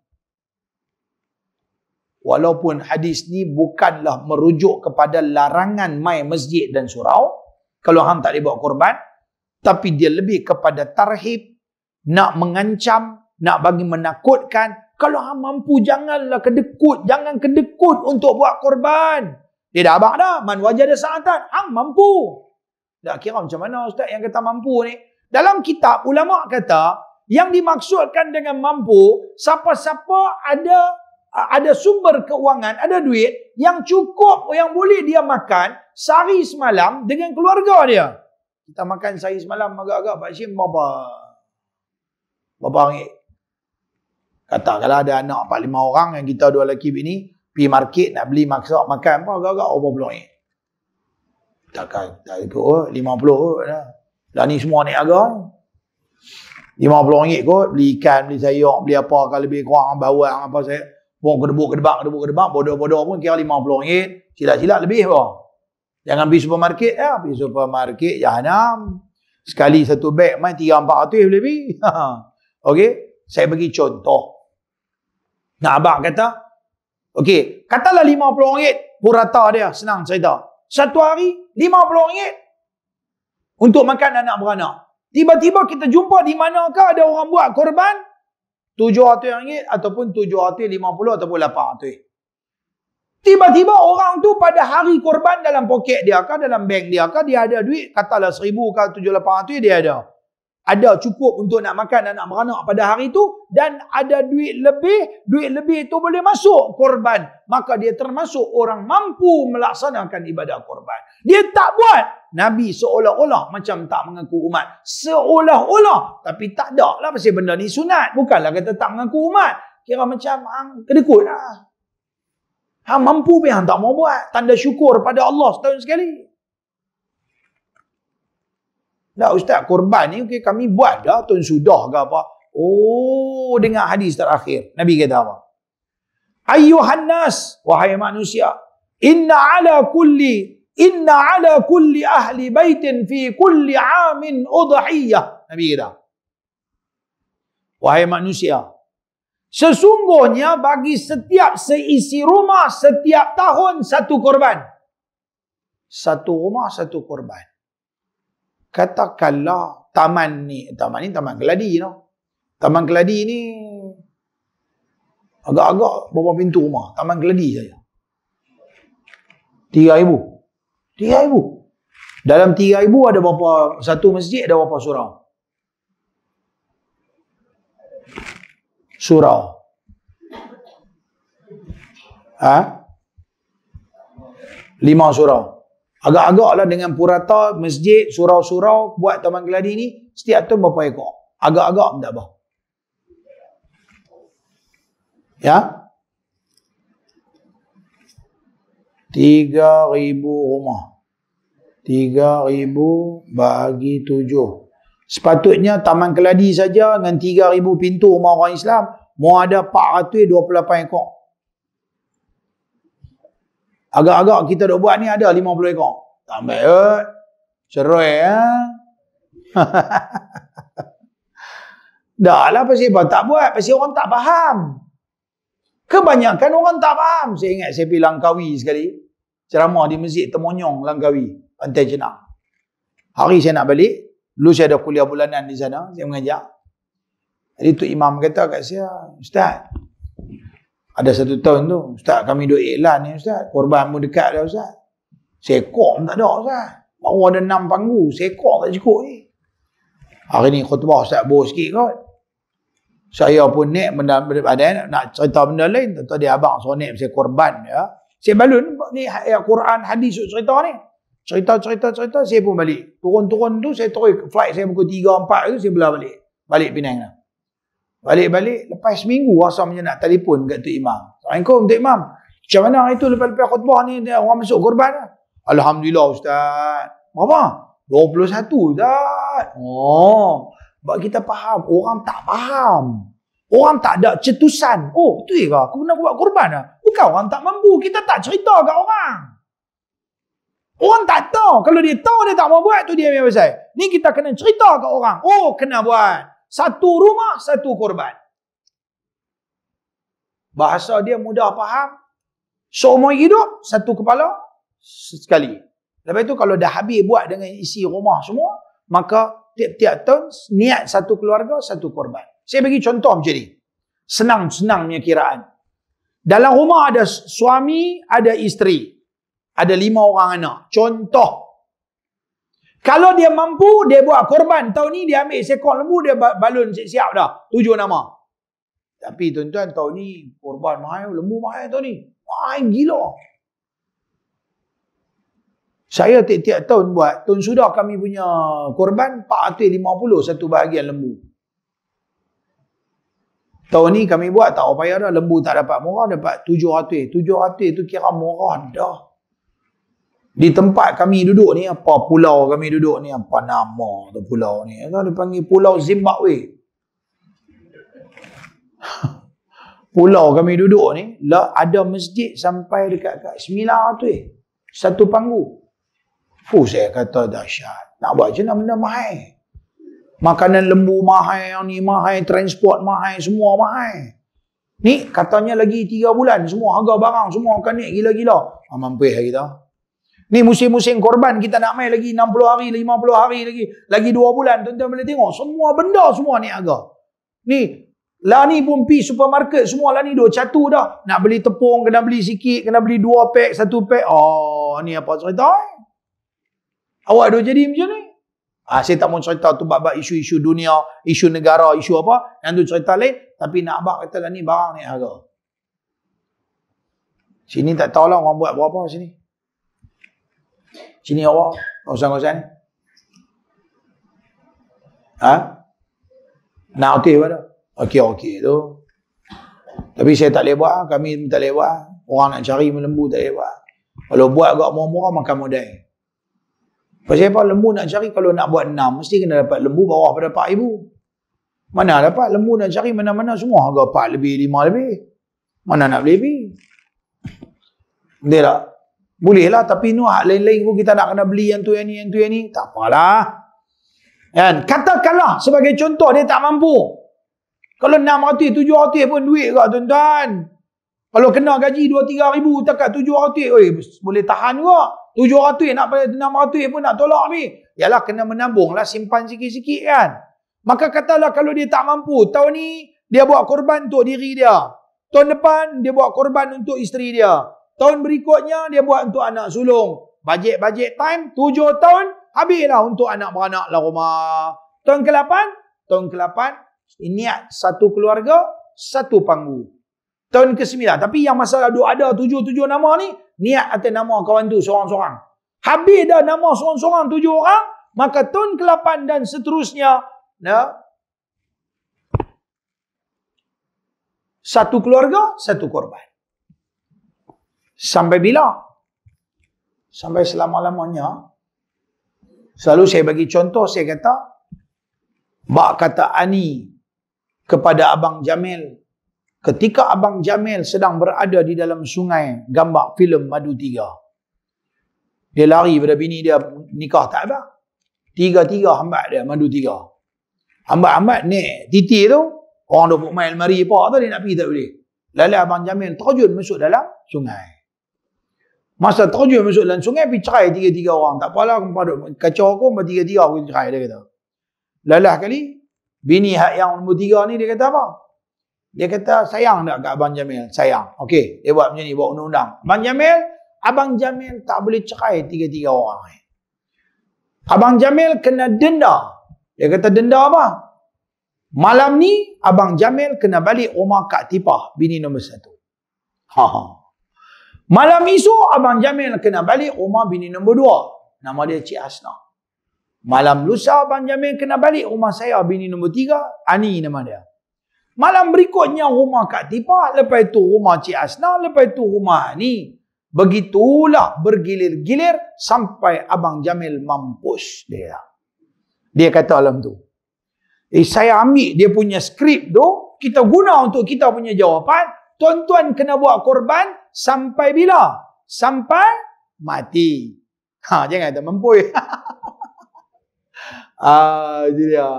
Walaupun hadis ni bukanlah merujuk kepada larangan mai masjid dan surau. Kalau hang tak boleh buat korban. Tapi dia lebih kepada tarhib. Nak mengancam. Nak bagi menakutkan. Kalau hang mampu janganlah kedekut, jangan kedekut untuk buat korban. Dia dah abak dah, man wajah dia saatan. Hang mampu. Tak kira macam mana ustaz yang kata mampu ni. Dalam kitab, ulama kata, yang dimaksudkan dengan mampu, siapa-siapa ada ada sumber keuangan, ada duit yang cukup yang boleh dia makan sehari semalam dengan keluarga dia. Kita makan sehari semalam agak-agak Pak Syim berapa? Berapa ringgit? Kata kalau ada anak 4-5 orang yang kita dua lelaki bini pi market nak beli maksa makan pun agak-agak over puluh ni. Takkan tak ikut oh, 50 kot dah. Dah ni semua ni harga. 50 ringgit kot beli ikan, beli sayur, beli apa kalau lebih kurang bawang apa saya. Pun kedebuk kedebak kedebuk kedebak bodoh-bodoh pun kira 50 ringgit, silat-silat lebih apa. Jangan pergi supermarket ya, pergi supermarket enam Sekali satu beg main 3 400 boleh lebih. Okey, saya bagi contoh. Nak abang kata? Okey, katalah RM50 purata dia, senang cerita. Satu hari RM50 untuk makan anak beranak. Tiba-tiba kita jumpa di manakah ada orang buat korban RM700 ataupun RM750 ataupun RM800. Tiba-tiba orang tu pada hari korban dalam poket dia kah, dalam bank dia kah, dia ada duit, katalah RM1,000 kah, RM700, dia ada ada cukup untuk nak makan dan nak beranak pada hari itu dan ada duit lebih, duit lebih itu boleh masuk korban. Maka dia termasuk orang mampu melaksanakan ibadah korban. Dia tak buat. Nabi seolah-olah macam tak mengaku umat. Seolah-olah. Tapi tak ada lah pasal benda ni sunat. Bukanlah kata tak mengaku umat. Kira macam hang kedekut lah. Hang mampu pun hang tak mau buat. Tanda syukur pada Allah setahun sekali. Tak ustaz korban ni okay, kami buat dah tuan sudah ke apa. Oh dengar hadis terakhir. Nabi kata apa? Ayuhan nas wahai manusia inna ala kulli inna ala kulli ahli baitin fi kulli amin udhiyah. Nabi kata. Wahai manusia Sesungguhnya bagi setiap seisi rumah setiap tahun satu korban. Satu rumah satu korban katakanlah taman ni, taman ni taman keladi tau. No? Taman keladi ni agak-agak berapa pintu rumah, taman keladi saja. Tiga ibu. Tiga ibu. Dalam tiga ibu ada berapa satu masjid, ada berapa surau. Surau. Ha? Lima surau. Agak-agak lah dengan purata, masjid, surau-surau, buat taman geladi ni, setiap tu berapa ekor. Agak-agak tak apa. Ya? Tiga ribu rumah. tiga ribu bagi tujuh. Sepatutnya taman keladi saja dengan tiga ribu pintu rumah orang Islam, mau ada 428 ekor. Agak-agak kita dah buat ni ada 50 ekor. Tambah ya. Cerai ya. Ha? Dah lah pasti apa? Tak buat. Pasti orang tak faham. Kebanyakan orang tak faham. Saya ingat saya pergi Langkawi sekali. Ceramah di masjid Temonyong Langkawi. Pantai Cina. Hari saya nak balik. Dulu saya ada kuliah bulanan di sana. Saya mengajar. Jadi tu imam kata kat saya. Ustaz. Ada satu tahun tu, ustaz kami duk iklan ni ustaz. Korban pun dekat dah ustaz. Sekor pun tak ada ustaz. Baru ada enam panggu, sekor tak cukup ni. Hari ni khutbah ustaz bawa sikit kot. Saya pun nak benda ada nak cerita benda lain. Tentu dia abang suruh naik saya korban ya. Saya balun ni ayat Quran hadis cerita ni. Cerita-cerita cerita saya pun balik. Turun-turun tu saya terus flight saya pukul 3 4 tu saya belah balik. Balik Penang lah. Balik-balik, lepas seminggu asamnya nak telefon kat Tuk Imam. Assalamualaikum Tuk Imam. Macam mana hari tu lepas-lepas khutbah ni orang masuk korban lah. Alhamdulillah Ustaz. Berapa? 21 Ustaz. Oh. Sebab kita faham. Orang tak faham. Orang tak ada cetusan. Oh, betul ke? Aku pernah buat korban lah. Bukan orang tak mampu. Kita tak cerita kat orang. Orang tak tahu. Kalau dia tahu dia tak mau buat, tu dia yang pasal. Ni kita kena cerita kat orang. Oh, kena buat. Satu rumah, satu korban. Bahasa dia mudah faham. Seumur hidup, satu kepala, sekali. Lepas itu kalau dah habis buat dengan isi rumah semua, maka tiap-tiap tahun niat satu keluarga, satu korban. Saya bagi contoh macam ni. Senang-senang punya kiraan. Dalam rumah ada suami, ada isteri. Ada lima orang anak. Contoh. Kalau dia mampu, dia buat korban. Tahun ni dia ambil seekor lembu, dia balun siap-siap dah. Tujuh nama. Tapi tuan-tuan, tahun ni korban mahal, lembu mahal tahun ni. Mahal gila. Saya tiap-tiap tahun buat, tahun sudah kami punya korban 450 satu bahagian lembu. Tahun ni kami buat tak payah dah, lembu tak dapat murah, dapat 700. 700 tu kira murah dah di tempat kami duduk ni apa pulau kami duduk ni apa nama tu pulau ni kan dia panggil pulau Zimbabwe pulau kami duduk ni lah ada masjid sampai dekat kat sembilan tu eh. satu panggu fuh saya kata dahsyat nak buat macam mana benda mahal makanan lembu mahal yang ni mahal transport mahal semua mahal ni katanya lagi tiga bulan semua harga barang semua akan naik gila-gila ah, mampu ya kita Ni musim-musim korban kita nak main lagi 60 hari, 50 hari lagi. Lagi 2 bulan. Tuan-tuan boleh tengok. Semua benda semua ni agak. Ni. Lah ni pun pergi supermarket. Semua lah ni dua catu dah. Nak beli tepung, kena beli sikit. Kena beli 2 pek 1 pek. Oh, ni apa cerita? Eh? Awak dah jadi macam ni? Ah, saya tak mahu cerita tu bab-bab isu-isu dunia, isu negara, isu apa. Yang tu cerita lain. Tapi nak abang kata lah ni barang ni agak. Sini tak tahu lah orang buat berapa sini. Sini awak, kosan-kosan. Ha? Nak okey pada? Okey-okey tu. Tapi saya tak boleh kami tak boleh Orang nak cari lembu tak boleh Kalau buat agak murah-murah makan modal. Pasal apa lembu nak cari kalau nak buat enam mesti kena dapat lembu bawah pada pak ibu. Mana dapat lembu nak cari mana-mana semua agak pak lebih lima lebih. Mana nak lebih? Betul tak? Boleh lah tapi ni hak lain-lain pun kita nak kena beli yang tu yang ni yang tu yang ni. Tak apalah. Kan? Katakanlah sebagai contoh dia tak mampu. Kalau enam ratus, tujuh ratus pun duit ke tuan-tuan. Kalau kena gaji dua tiga ribu takat tujuh ratus. boleh tahan ke? Tujuh ratus nak payah enam ratus pun nak tolak ni. Yalah kena menabung lah simpan sikit-sikit kan. Maka katalah kalau dia tak mampu. Tahun ni dia buat korban untuk diri dia. Tahun depan dia buat korban untuk isteri dia. Tahun berikutnya dia buat untuk anak sulung. Bajet-bajet time, tujuh tahun, habislah untuk anak anak lah rumah. Tahun ke-8, tahun ke-8, niat satu keluarga, satu panggu. Tahun ke-9, tapi yang masalah duk ada tujuh-tujuh nama ni, niat atas nama kawan tu seorang-seorang. Habis dah nama seorang-seorang tujuh orang, maka tahun ke-8 dan seterusnya, nah, satu keluarga, satu korban. Sampai bila? Sampai selama-lamanya. Selalu saya bagi contoh, saya kata, Bak kata Ani kepada Abang Jamil, ketika Abang Jamil sedang berada di dalam sungai gambar filem Madu Tiga. Dia lari pada bini dia nikah tak ada. Tiga-tiga hambat dia Madu Tiga. Hambat-hambat ni, titi tu, orang dah buat main mari apa tu, dia nak pergi tak boleh. Lalu Abang Jamil terjun masuk dalam sungai. Masa terjun masuk dalam sungai pergi cerai tiga-tiga orang. Tak apalah aku padu. Kacau aku pun tiga-tiga aku cerai dia kata. Lelah kali. Bini hak yang nombor tiga ni dia kata apa? Dia kata sayang tak kat Abang Jamil? Sayang. Okey. Dia buat macam ni. Buat undang-undang. Abang Jamil. Abang Jamil tak boleh cerai tiga-tiga orang ni. Abang Jamil kena denda. Dia kata denda apa? Malam ni Abang Jamil kena balik rumah Kak Tipah. Bini nombor satu. Ha-ha. Malam Isu, Abang Jamil kena balik rumah bini nombor dua. Nama dia Cik Hasna. Malam lusa, Abang Jamil kena balik rumah saya, bini nombor tiga. Ani nama dia. Malam berikutnya rumah Kak Tipa, lepas itu rumah Cik Asna, lepas itu rumah Ani. Begitulah bergilir-gilir sampai Abang Jamil mampus dia. Dia kata alam tu. Eh, saya ambil dia punya skrip tu, kita guna untuk kita punya jawapan. Tuan-tuan kena buat korban, sampai bila? Sampai mati. Ha, jangan tak mampu. Ah, dia.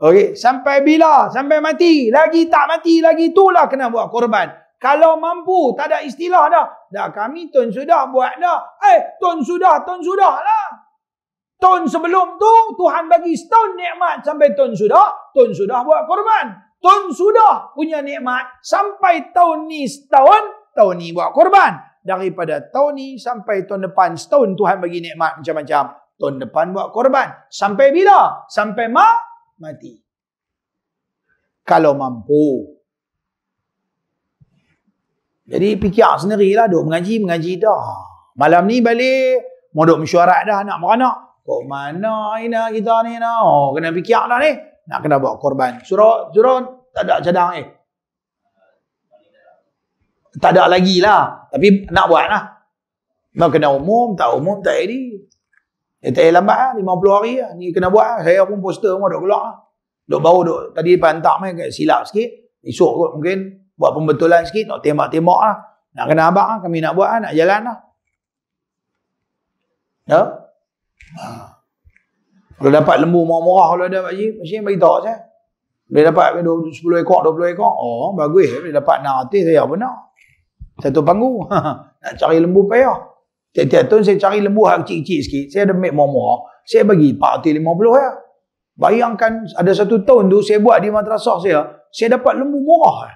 Okay, sampai bila? Sampai mati. Lagi tak mati lagi itulah kena buat korban. Kalau mampu, tak ada istilah dah. Dah kami tun sudah buat dah. Eh, tun sudah, tun sudah lah. Tun sebelum tu, Tuhan bagi setahun nikmat sampai tun sudah, tun sudah buat korban. Tun sudah punya nikmat sampai tahun ni setahun, tahun ni buat korban. Daripada tahun ni sampai tahun depan setahun Tuhan bagi nikmat macam-macam. Tahun depan buat korban. Sampai bila? Sampai ma mati. Kalau mampu. Jadi fikir sendiri lah. Duk mengaji, mengaji dah. Malam ni balik. Mau duk mesyuarat dah nak beranak. Kok mana ina kita ni nak? Oh, kena fikir lah ni. Nak kena buat korban. Surah, surah tak ada cadang eh tak ada lagi lah. Tapi nak buat lah. Nak kena umum, tak umum, tak jadi. Eh, tak lambat lah. 50 hari lah. Ni kena buat lah. Saya pun poster semua duk keluar lah. Duk bau duk. Tadi depan hantar main kat silap sikit. Esok kot mungkin. Buat pembetulan sikit. Nak tembak-tembak lah. Nak kena abang lah. Kami nak buat lah. Nak jalan lah. Ya? Ha. Kalau dapat lembu murah-murah kalau ada pakcik. Pakcik bagi tahu saya. Boleh dapat 10 ekor, 20 ekor. Oh, bagus. Boleh dapat 600 saya pun nak satu panggu. nak cari lembu payah. Tiap-tiap tahun saya cari lembu hang kecil-kecil sikit. Saya ada make momo. Saya bagi parti 50 lah. Ya. Bayangkan ada satu tahun tu saya buat di madrasah saya. Saya dapat lembu murah. Eh.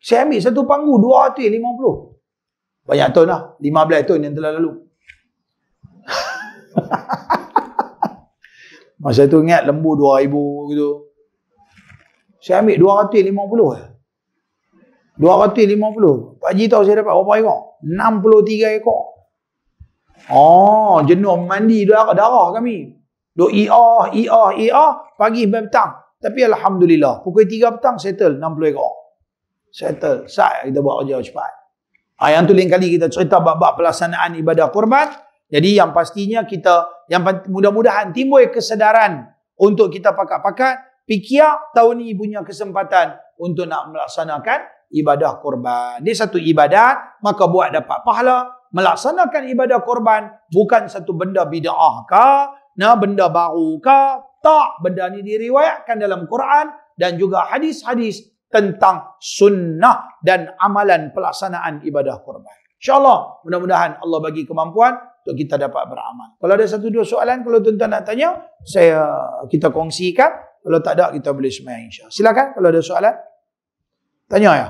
Saya ambil satu panggu 250. Banyak tahun lah. 15 tahun yang telah lalu. Masa tu ingat lembu 2000 gitu. Saya ambil 250 lah. Ya. Dua 250. Pak Haji tahu saya dapat berapa ekor? tiga ekor. Oh, jenuh mandi darah, darah kami. Duk iah, iah, iah, pagi sampai petang. Tapi Alhamdulillah, pukul tiga petang settle enam puluh ekor. Settle. Saat kita buat kerja cepat. Ha, yang tu lain kali kita cerita bab-bab pelaksanaan ibadah kurban. Jadi yang pastinya kita, yang mudah-mudahan timbul kesedaran untuk kita pakat-pakat. Pikir tahun ini punya kesempatan untuk nak melaksanakan ibadah korban. Ini satu ibadat, maka buat dapat pahala. Melaksanakan ibadah korban bukan satu benda bida'ah ke, nah benda baru ke, tak benda ini diriwayatkan dalam Quran dan juga hadis-hadis tentang sunnah dan amalan pelaksanaan ibadah korban. InsyaAllah, mudah-mudahan Allah bagi kemampuan untuk kita dapat beramal. Kalau ada satu dua soalan, kalau tuan-tuan nak tanya, saya kita kongsikan. Kalau tak ada, kita boleh semayang insyaAllah. Silakan kalau ada soalan. Tanya ya.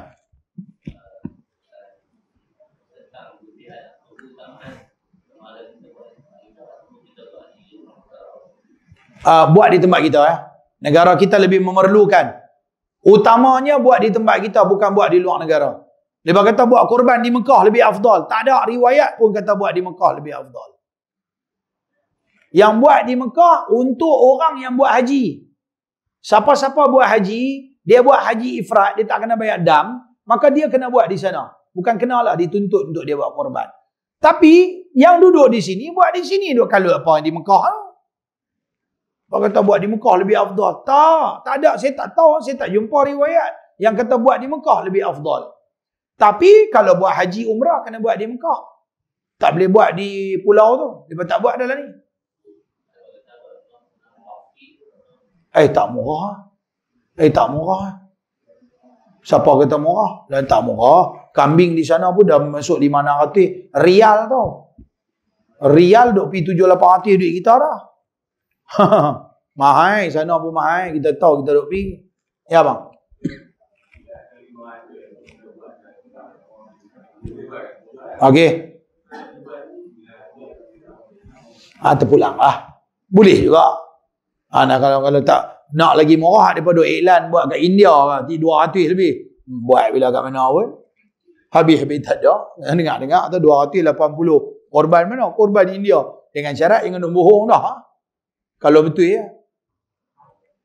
uh, buat di tempat kita eh. Negara kita lebih memerlukan. Utamanya buat di tempat kita bukan buat di luar negara. Dia kata buat korban di Mekah lebih afdal. Tak ada riwayat pun kata buat di Mekah lebih afdal. Yang buat di Mekah untuk orang yang buat haji. Siapa-siapa buat haji, dia buat haji ifrat, dia tak kena bayar dam, maka dia kena buat di sana. Bukan kenalah dituntut untuk dia buat korban. Tapi yang duduk di sini buat di sini duk kalau apa di Mekah tu. Apa ha? kata buat di Mekah lebih afdal? Tak, tak ada saya tak tahu, saya tak jumpa riwayat yang kata buat di Mekah lebih afdal. Tapi kalau buat haji umrah kena buat di Mekah. Tak boleh buat di pulau tu. Dia tak buat dalam ni. Eh tak murah. Eh tak murah. Siapa kata murah? Lain tak murah. Kambing di sana pun dah masuk 500 hati. Rial tau. Rial duk pergi 7-8 hati duit kita dah. mahal. Sana pun mahai, Kita tahu kita duk pergi. Ya bang. Okey. Ha, terpulang lah. Boleh juga. Ha, ah, nah, kalau kalau tak nak lagi murah daripada iklan buat kat India kan. 200 lebih. Hmm, buat bila kat mana pun habis-habis tak ada. Eh, dengar-dengar tu 280 korban mana? Korban India. Dengan syarat yang kena bohong dah. Ha? Kalau betul ya.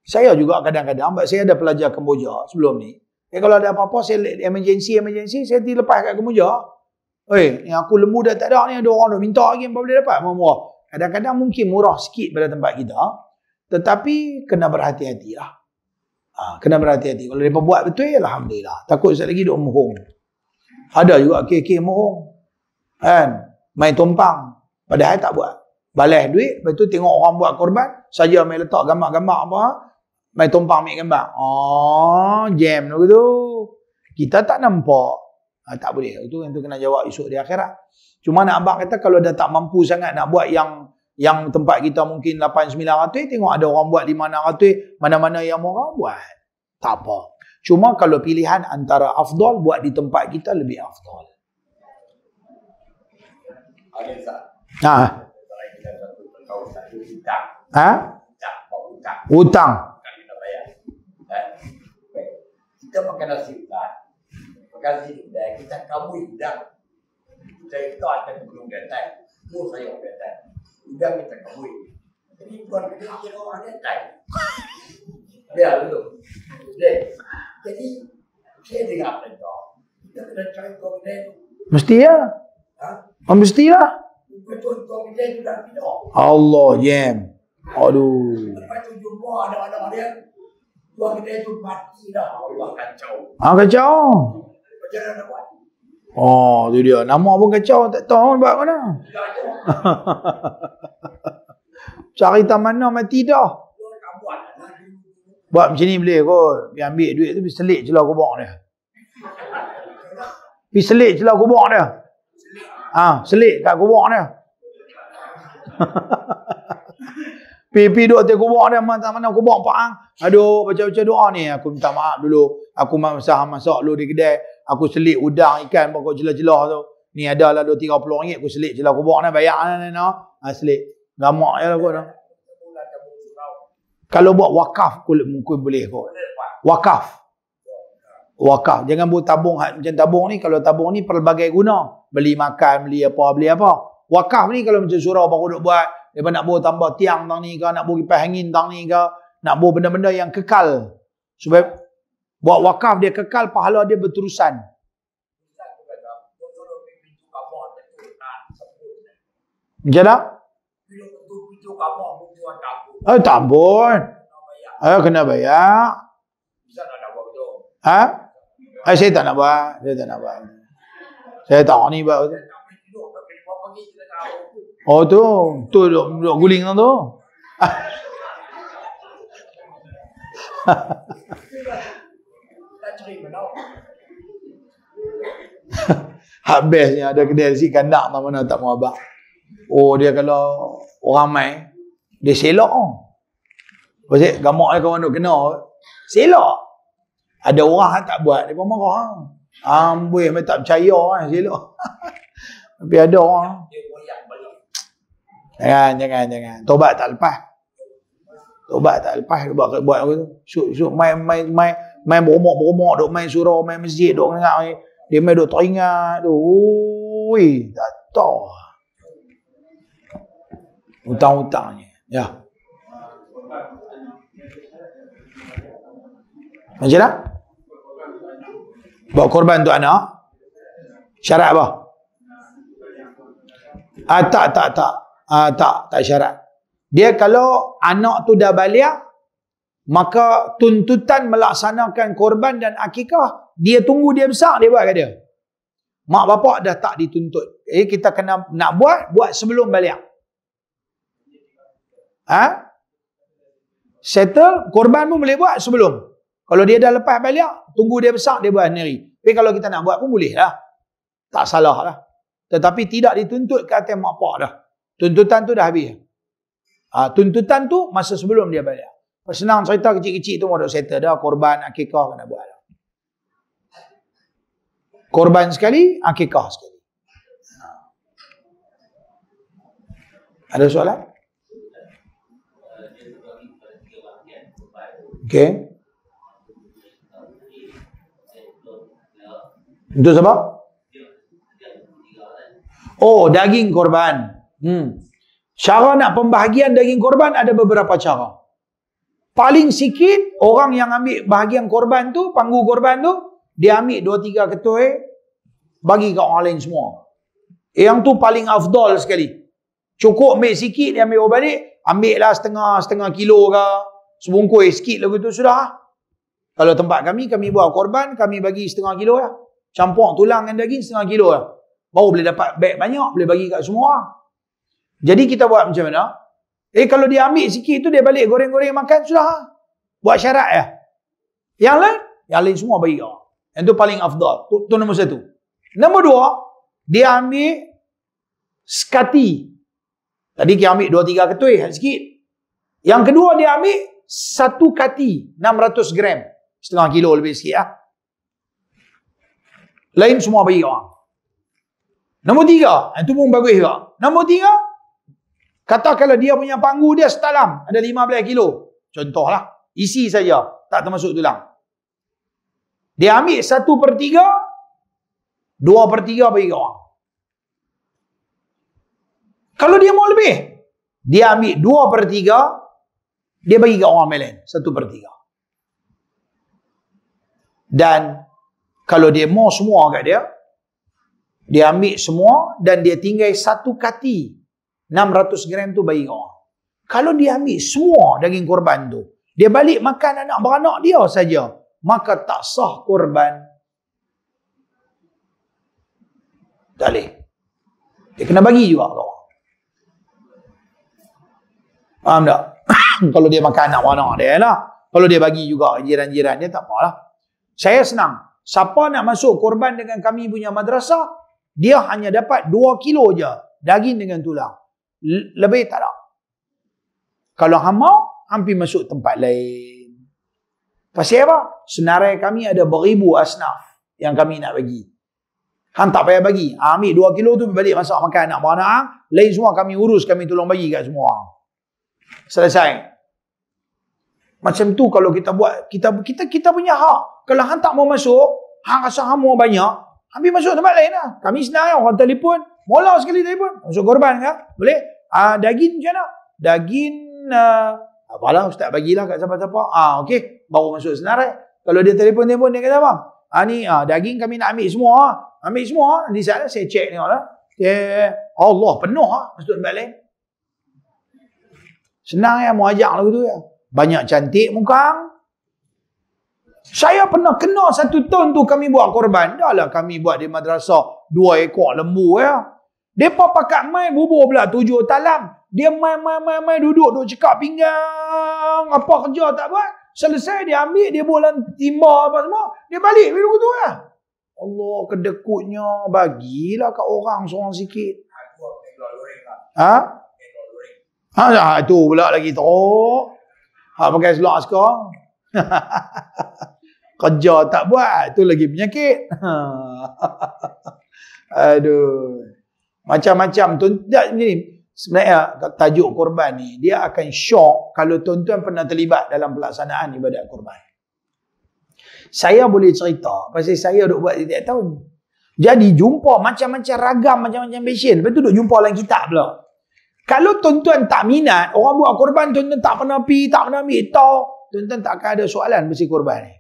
Saya juga kadang-kadang, sebab saya ada pelajar Kemboja sebelum ni. Eh, kalau ada apa-apa, saya emergency-emergency, saya dilepas kat Kemboja. Eh, yang aku lembu dah tak ada ni, ada orang dah minta lagi, apa boleh dapat? Mama. Kadang-kadang mungkin murah sikit pada tempat kita. Tetapi, kena berhati-hati lah. Ha, kena berhati-hati. Kalau mereka buat betul, ya, Alhamdulillah. Takut sekali lagi duk mohong. Ada juga KK mohong. Kan? Main tumpang. Padahal tak buat. Balai duit. Lepas tu tengok orang buat korban. Saja main letak gambar-gambar apa. Main tumpang ambil gambar. Oh, jam tu gitu. Kita tak nampak. Ha, tak boleh. Itu yang tu kena jawab esok di akhirat. Cuma nak abang kata kalau dah tak mampu sangat nak buat yang yang tempat kita mungkin 8-9 ratus, tengok ada orang buat 5-6 ratus, mana-mana yang orang buat. Tak apa. Cuma kalau pilihan antara Afdal buat di tempat kita lebih afdol. Ha. Ha? Utang. Eh? Kita makan nasi utang. Makan nasi utang. Kita kamu hidang. Kita itu akan gunung datang. Mu saya orang datang. kita kamu Ini bukan kita orang datang. Jadi saya dengar perintah. Kita kena cari komplain. Mesti ya. Ha? Oh, Mesti lah. Betul komplain juga tidak. Allah jam. Aduh. Lepas tu jumpa ada anak dia. Tuan kita itu mati dah. Allah kacau. Ah kacau. Oh, tu dia. Nama pun kacau. Tak tahu buat mana. Cari tak mana mati dah. Buat macam ni boleh kot. Dia ambil duit tu, pergi selit celah kubur dia. Pergi selit celah kubur dia. Ha, selit kat kubur dia. Pipi duduk di kubur dia, mana mana kubur pak. Ah? Aduh, macam macam doa ni. Aku minta maaf dulu. Aku masa masak dulu di kedai. Aku selit udang ikan pokok jelah. celah tu. Ni adalah tiga puluh ringgit aku selit celah kubur ni. Bayar ni, ni, ni. Ha, selit. Gamak je lah kot. Kalau buat wakaf mungkin boleh kot. Wakaf. Wakaf. Jangan buat tabung macam tabung ni. Kalau tabung ni pelbagai guna. Beli makan, beli apa, beli apa. Wakaf ni kalau macam surau baru duk buat. Lepas nak buat tambah tiang tang ni ke. Nak buat kipas hangin tang ni ke. Nak buat benda-benda yang kekal. Sebab buat wakaf dia kekal, pahala dia berterusan. Macam mana? Eh, tak pun. Eh, kena bayar. ah Ha? Eh, saya tak nak buat. Saya tak nak buat. Saya tak ni buat. Oh tu, tu duduk, duduk guling tu. Habisnya ada kedai si kandak mana tak mau abang. Oh dia kalau orang main, dia selok Pasal gamak dia kawan duk kena. Selok. Ada orang tak buat, dia pun marah. Ha? Amboi, ah, tak percaya kan, selok. Tapi ada orang. Jangan, jangan, jangan. Tobat tak lepas. Tobat tak lepas, dia buat, buat apa tu. Syuk, syuk, main, main, main. Main beromok-beromok, duk main surau, main masjid, duk ngengak. Dia main duk teringat, duk. Ui, tak tahu. Hutang-hutangnya. Ya. Macam tak? Buat korban untuk anak. Syarat apa? Ah, tak, tak, tak. Ah, tak, tak syarat. Dia kalau anak tu dah balik, maka tuntutan melaksanakan korban dan akikah, dia tunggu dia besar, dia buat kat dia. Mak bapak dah tak dituntut. Eh, kita kena nak buat, buat sebelum balik ha? settle korban pun boleh buat sebelum kalau dia dah lepas balik tunggu dia besar dia buat sendiri tapi kalau kita nak buat pun boleh lah tak salah lah tetapi tidak dituntut ke atas mak dah tuntutan tu dah habis ha, tuntutan tu masa sebelum dia balik Senang cerita kecil-kecil tu mau dah settle dah korban akikah kena buat lah. korban sekali akikah sekali ha. ada soalan? Okay. Itu siapa? Oh, daging korban. Hmm. Cara nak pembahagian daging korban ada beberapa cara. Paling sikit, orang yang ambil bahagian korban tu, panggung korban tu, dia ambil dua tiga ketua, bagi ke orang lain semua. Yang tu paling afdol sekali. Cukup ambil sikit, dia ambil balik, ambil lah setengah, setengah kilo ke, Sebungkus sikit lagu tu sudah. Kalau tempat kami, kami buat korban, kami bagi setengah kilo lah. Campur tulang dan daging setengah kilo lah. Baru boleh dapat beg banyak, boleh bagi kat semua Jadi kita buat macam mana? Eh kalau dia ambil sikit tu, dia balik goreng-goreng makan, sudah lah. Buat syarat lah. Yang lain? Yang lain semua bagi lah. Yang tu paling afdal. Tu, tu nombor satu. Nombor dua, dia ambil sekati. Tadi dia ambil dua tiga ketui, sikit. Yang kedua dia ambil satu kati 600 gram. Setengah kilo lebih sikit lah. Lain semua bagi orang. Ah. Nombor tiga. Itu ah, pun bagus juga. Nombor tiga. Kata kalau dia punya panggung dia setalam. Ada 15 kilo. Contohlah. Isi saja. Tak termasuk tulang. Dia ambil satu per tiga. Dua per tiga bagi orang. Ah. Kalau dia mau lebih. Dia ambil dua per tiga. Dia bagi kat orang lain Satu per tiga Dan Kalau dia mau semua kat dia Dia ambil semua Dan dia tinggai satu kati 600 gram tu bagi orang Kalau dia ambil semua daging korban tu Dia balik makan anak beranak dia saja Maka tak sah korban Tak boleh Dia kena bagi juga kat orang Faham tak? Hmm. Kalau dia makan anak warna dia lah. Kalau dia bagi juga jiran-jiran dia tak apalah. Saya senang. Siapa nak masuk korban dengan kami punya madrasah, dia hanya dapat 2 kilo je. Daging dengan tulang. Lebih tak ada. Kalau hamau, hampir masuk tempat lain. Pasal apa? Senarai kami ada beribu asnaf yang kami nak bagi. Han tak payah bagi. Ha, ambil 2 kilo tu balik masak makan anak-anak. Ah. Lain semua kami urus, kami tolong bagi kat semua. Orang selesai macam tu kalau kita buat kita kita kita punya hak kalau hang tak mau masuk hang rasa hang mau banyak ambil masuk tempat lain lah kami senang ya, orang telefon mola sekali telefon masuk korban kan boleh ah daging macam mana daging uh, ah, apalah ustaz bagilah kat siapa-siapa ah okey baru masuk senarai eh. kalau dia telefon telefon dia kata apa ah ni ah daging kami nak ambil semua ah. ambil semua ah. nanti saya saya check tengoklah okay. Allah penuh ah masuk tempat lain Senang ya, mau ajak lagu tu ya. Banyak cantik muka. Saya pernah kena satu tahun tu kami buat korban. Dah lah kami buat di madrasah dua ekor lembu ya. Dia pakai main bubur pula tujuh talam. Dia main, main, main, main, duduk, duduk cekak pinggang. Apa kerja tak buat. Selesai dia ambil, dia bulan timba apa semua. Dia balik minum tu ya. Allah kedekutnya bagilah kat orang seorang sikit. Aku ha? Ha, ha tu pula lagi teruk. Ha, pakai seluar askar. Kerja tak buat. Tu lagi penyakit. Aduh. Macam-macam. Tu, tak, gini. Sebenarnya tajuk korban ni dia akan syok kalau tuan-tuan pernah terlibat dalam pelaksanaan ibadat korban. Saya boleh cerita pasal saya duk buat setiap tahun. Jadi jumpa macam-macam ragam macam-macam besin. Lepas tu duk jumpa orang kitab pula. Kalau tuan-tuan tak minat, orang buat korban, tuan-tuan tak pernah pergi, tak pernah ambil tau. Tuan-tuan tak akan ada soalan mesti korban ni.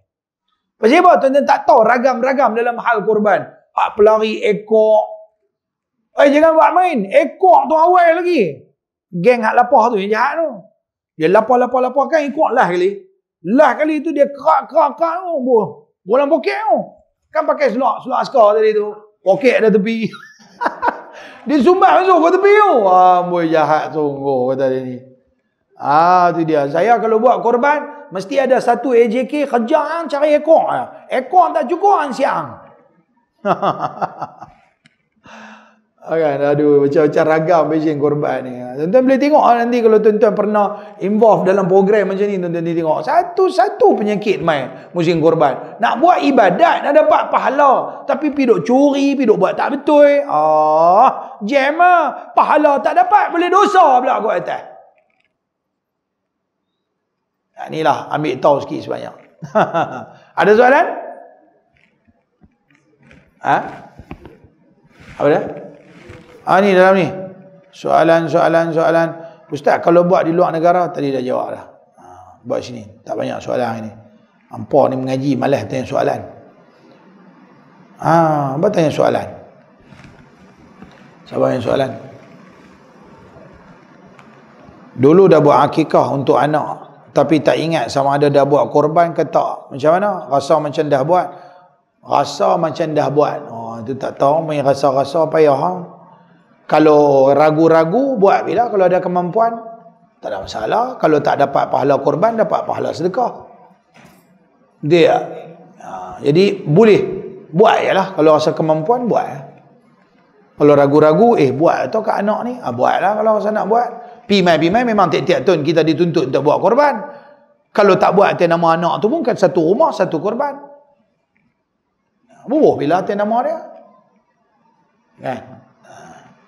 Pasal apa? Tuan-tuan tak tahu ragam-ragam dalam hal korban. Hak pelari, ekor. Eh, jangan buat main. Ekor tu awal lagi. Geng hak lapah tu yang jahat tu. Dia lapah-lapah-lapah kan ikut lah kali. Lah kali tu dia kerak-kerak-kerak tu. Bolang poket tu. Kan pakai seluar, seluar askar tadi tu. Poket ada tepi. Dia sumbat masuk kau tepi tu. Amboi jahat sungguh kata dia ni. Ah tu dia. Saya kalau buat korban mesti ada satu AJK kerja cari ekor. Ah, ekor tak cukup siang. kan aduh macam-macam ragam passion korban ni tuan-tuan boleh tengok lah nanti kalau tuan-tuan pernah involve dalam program macam ni tuan-tuan boleh tengok satu-satu penyakit main musim korban nak buat ibadat nak dapat pahala tapi piduk curi piduk buat tak betul ah jam lah pahala tak dapat boleh dosa pula aku atas ha, nah, lah, ambil tahu sikit sebanyak ada soalan? ha? apa dah? Ah ni dalam ni. Soalan soalan soalan. Ustaz kalau buat di luar negara tadi dah jawab dah. Ha, buat sini. Tak banyak soalan ini. Ampa ni mengaji malas tanya soalan. Ha, apa tanya soalan? Siapa yang soalan? Dulu dah buat akikah untuk anak tapi tak ingat sama ada dah buat korban ke tak. Macam mana? Rasa macam dah buat. Rasa macam dah buat. Oh, tu tak tahu main rasa-rasa payah. Ha? Kalau ragu-ragu buat bila kalau ada kemampuan tak ada masalah. Kalau tak dapat pahala korban dapat pahala sedekah. Dia. Ha, jadi boleh buat ya lah kalau rasa kemampuan buat. Kalau ragu-ragu eh buat atau kat anak ni? Ah ha, buatlah kalau rasa nak buat. Pi mai memang tiap-tiap tahun kita dituntut untuk buat korban. Kalau tak buat atas nama anak tu pun kan satu rumah satu korban. Ha, Buruh bila atas nama dia. Kan? Eh.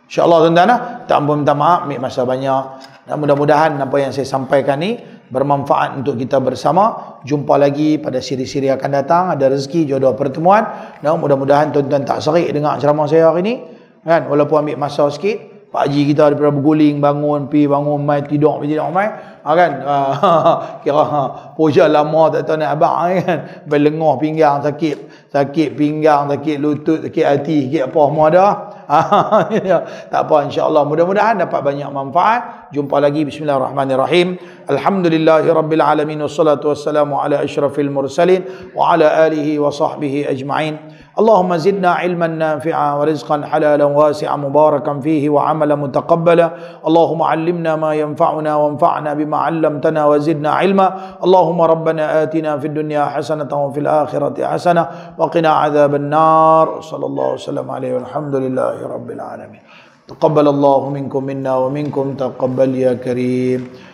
InsyaAllah tuan-tuan lah. Tak ampun minta maaf. Ambil masa banyak. Dan mudah-mudahan apa yang saya sampaikan ni bermanfaat untuk kita bersama. Jumpa lagi pada siri-siri akan datang. Ada rezeki jodoh pertemuan. Dan mudah-mudahan tuan-tuan tak serik dengar ceramah saya hari ni. Kan? Walaupun ambil masa sikit. Pak Haji kita daripada berguling, bangun, pi bangun, mai tidur, pergi tidur, mai. Ha, kan? Ha, kira ha, puja lama tak tahu nak abang eh, kan? Belengoh pinggang, sakit. Sakit pinggang, sakit lutut, sakit hati, sakit apa semua dah. Ya, tak apa insyaallah mudah-mudahan dapat banyak manfaat jumpa lagi bismillahirrahmanirrahim alhamdulillahirabbil alamin wassalatu wassalamu ala asyrafil mursalin wa ala alihi wa sahbihi ajma'in اللهم زدنا علما نافعا ورزقا حلالا واسعا مباركا فيه وعملا متقبلا اللهم علمنا ما ينفعنا وانفعنا بما علمتنا وزدنا علما اللهم ربنا آتنا في الدنيا حسنة وفي الآخرة حسنة وقنا عذاب النار صلى الله وسلم عليه والحمد لله رب العالمين تقبل الله منكم منا ومنكم تقبل يا كريم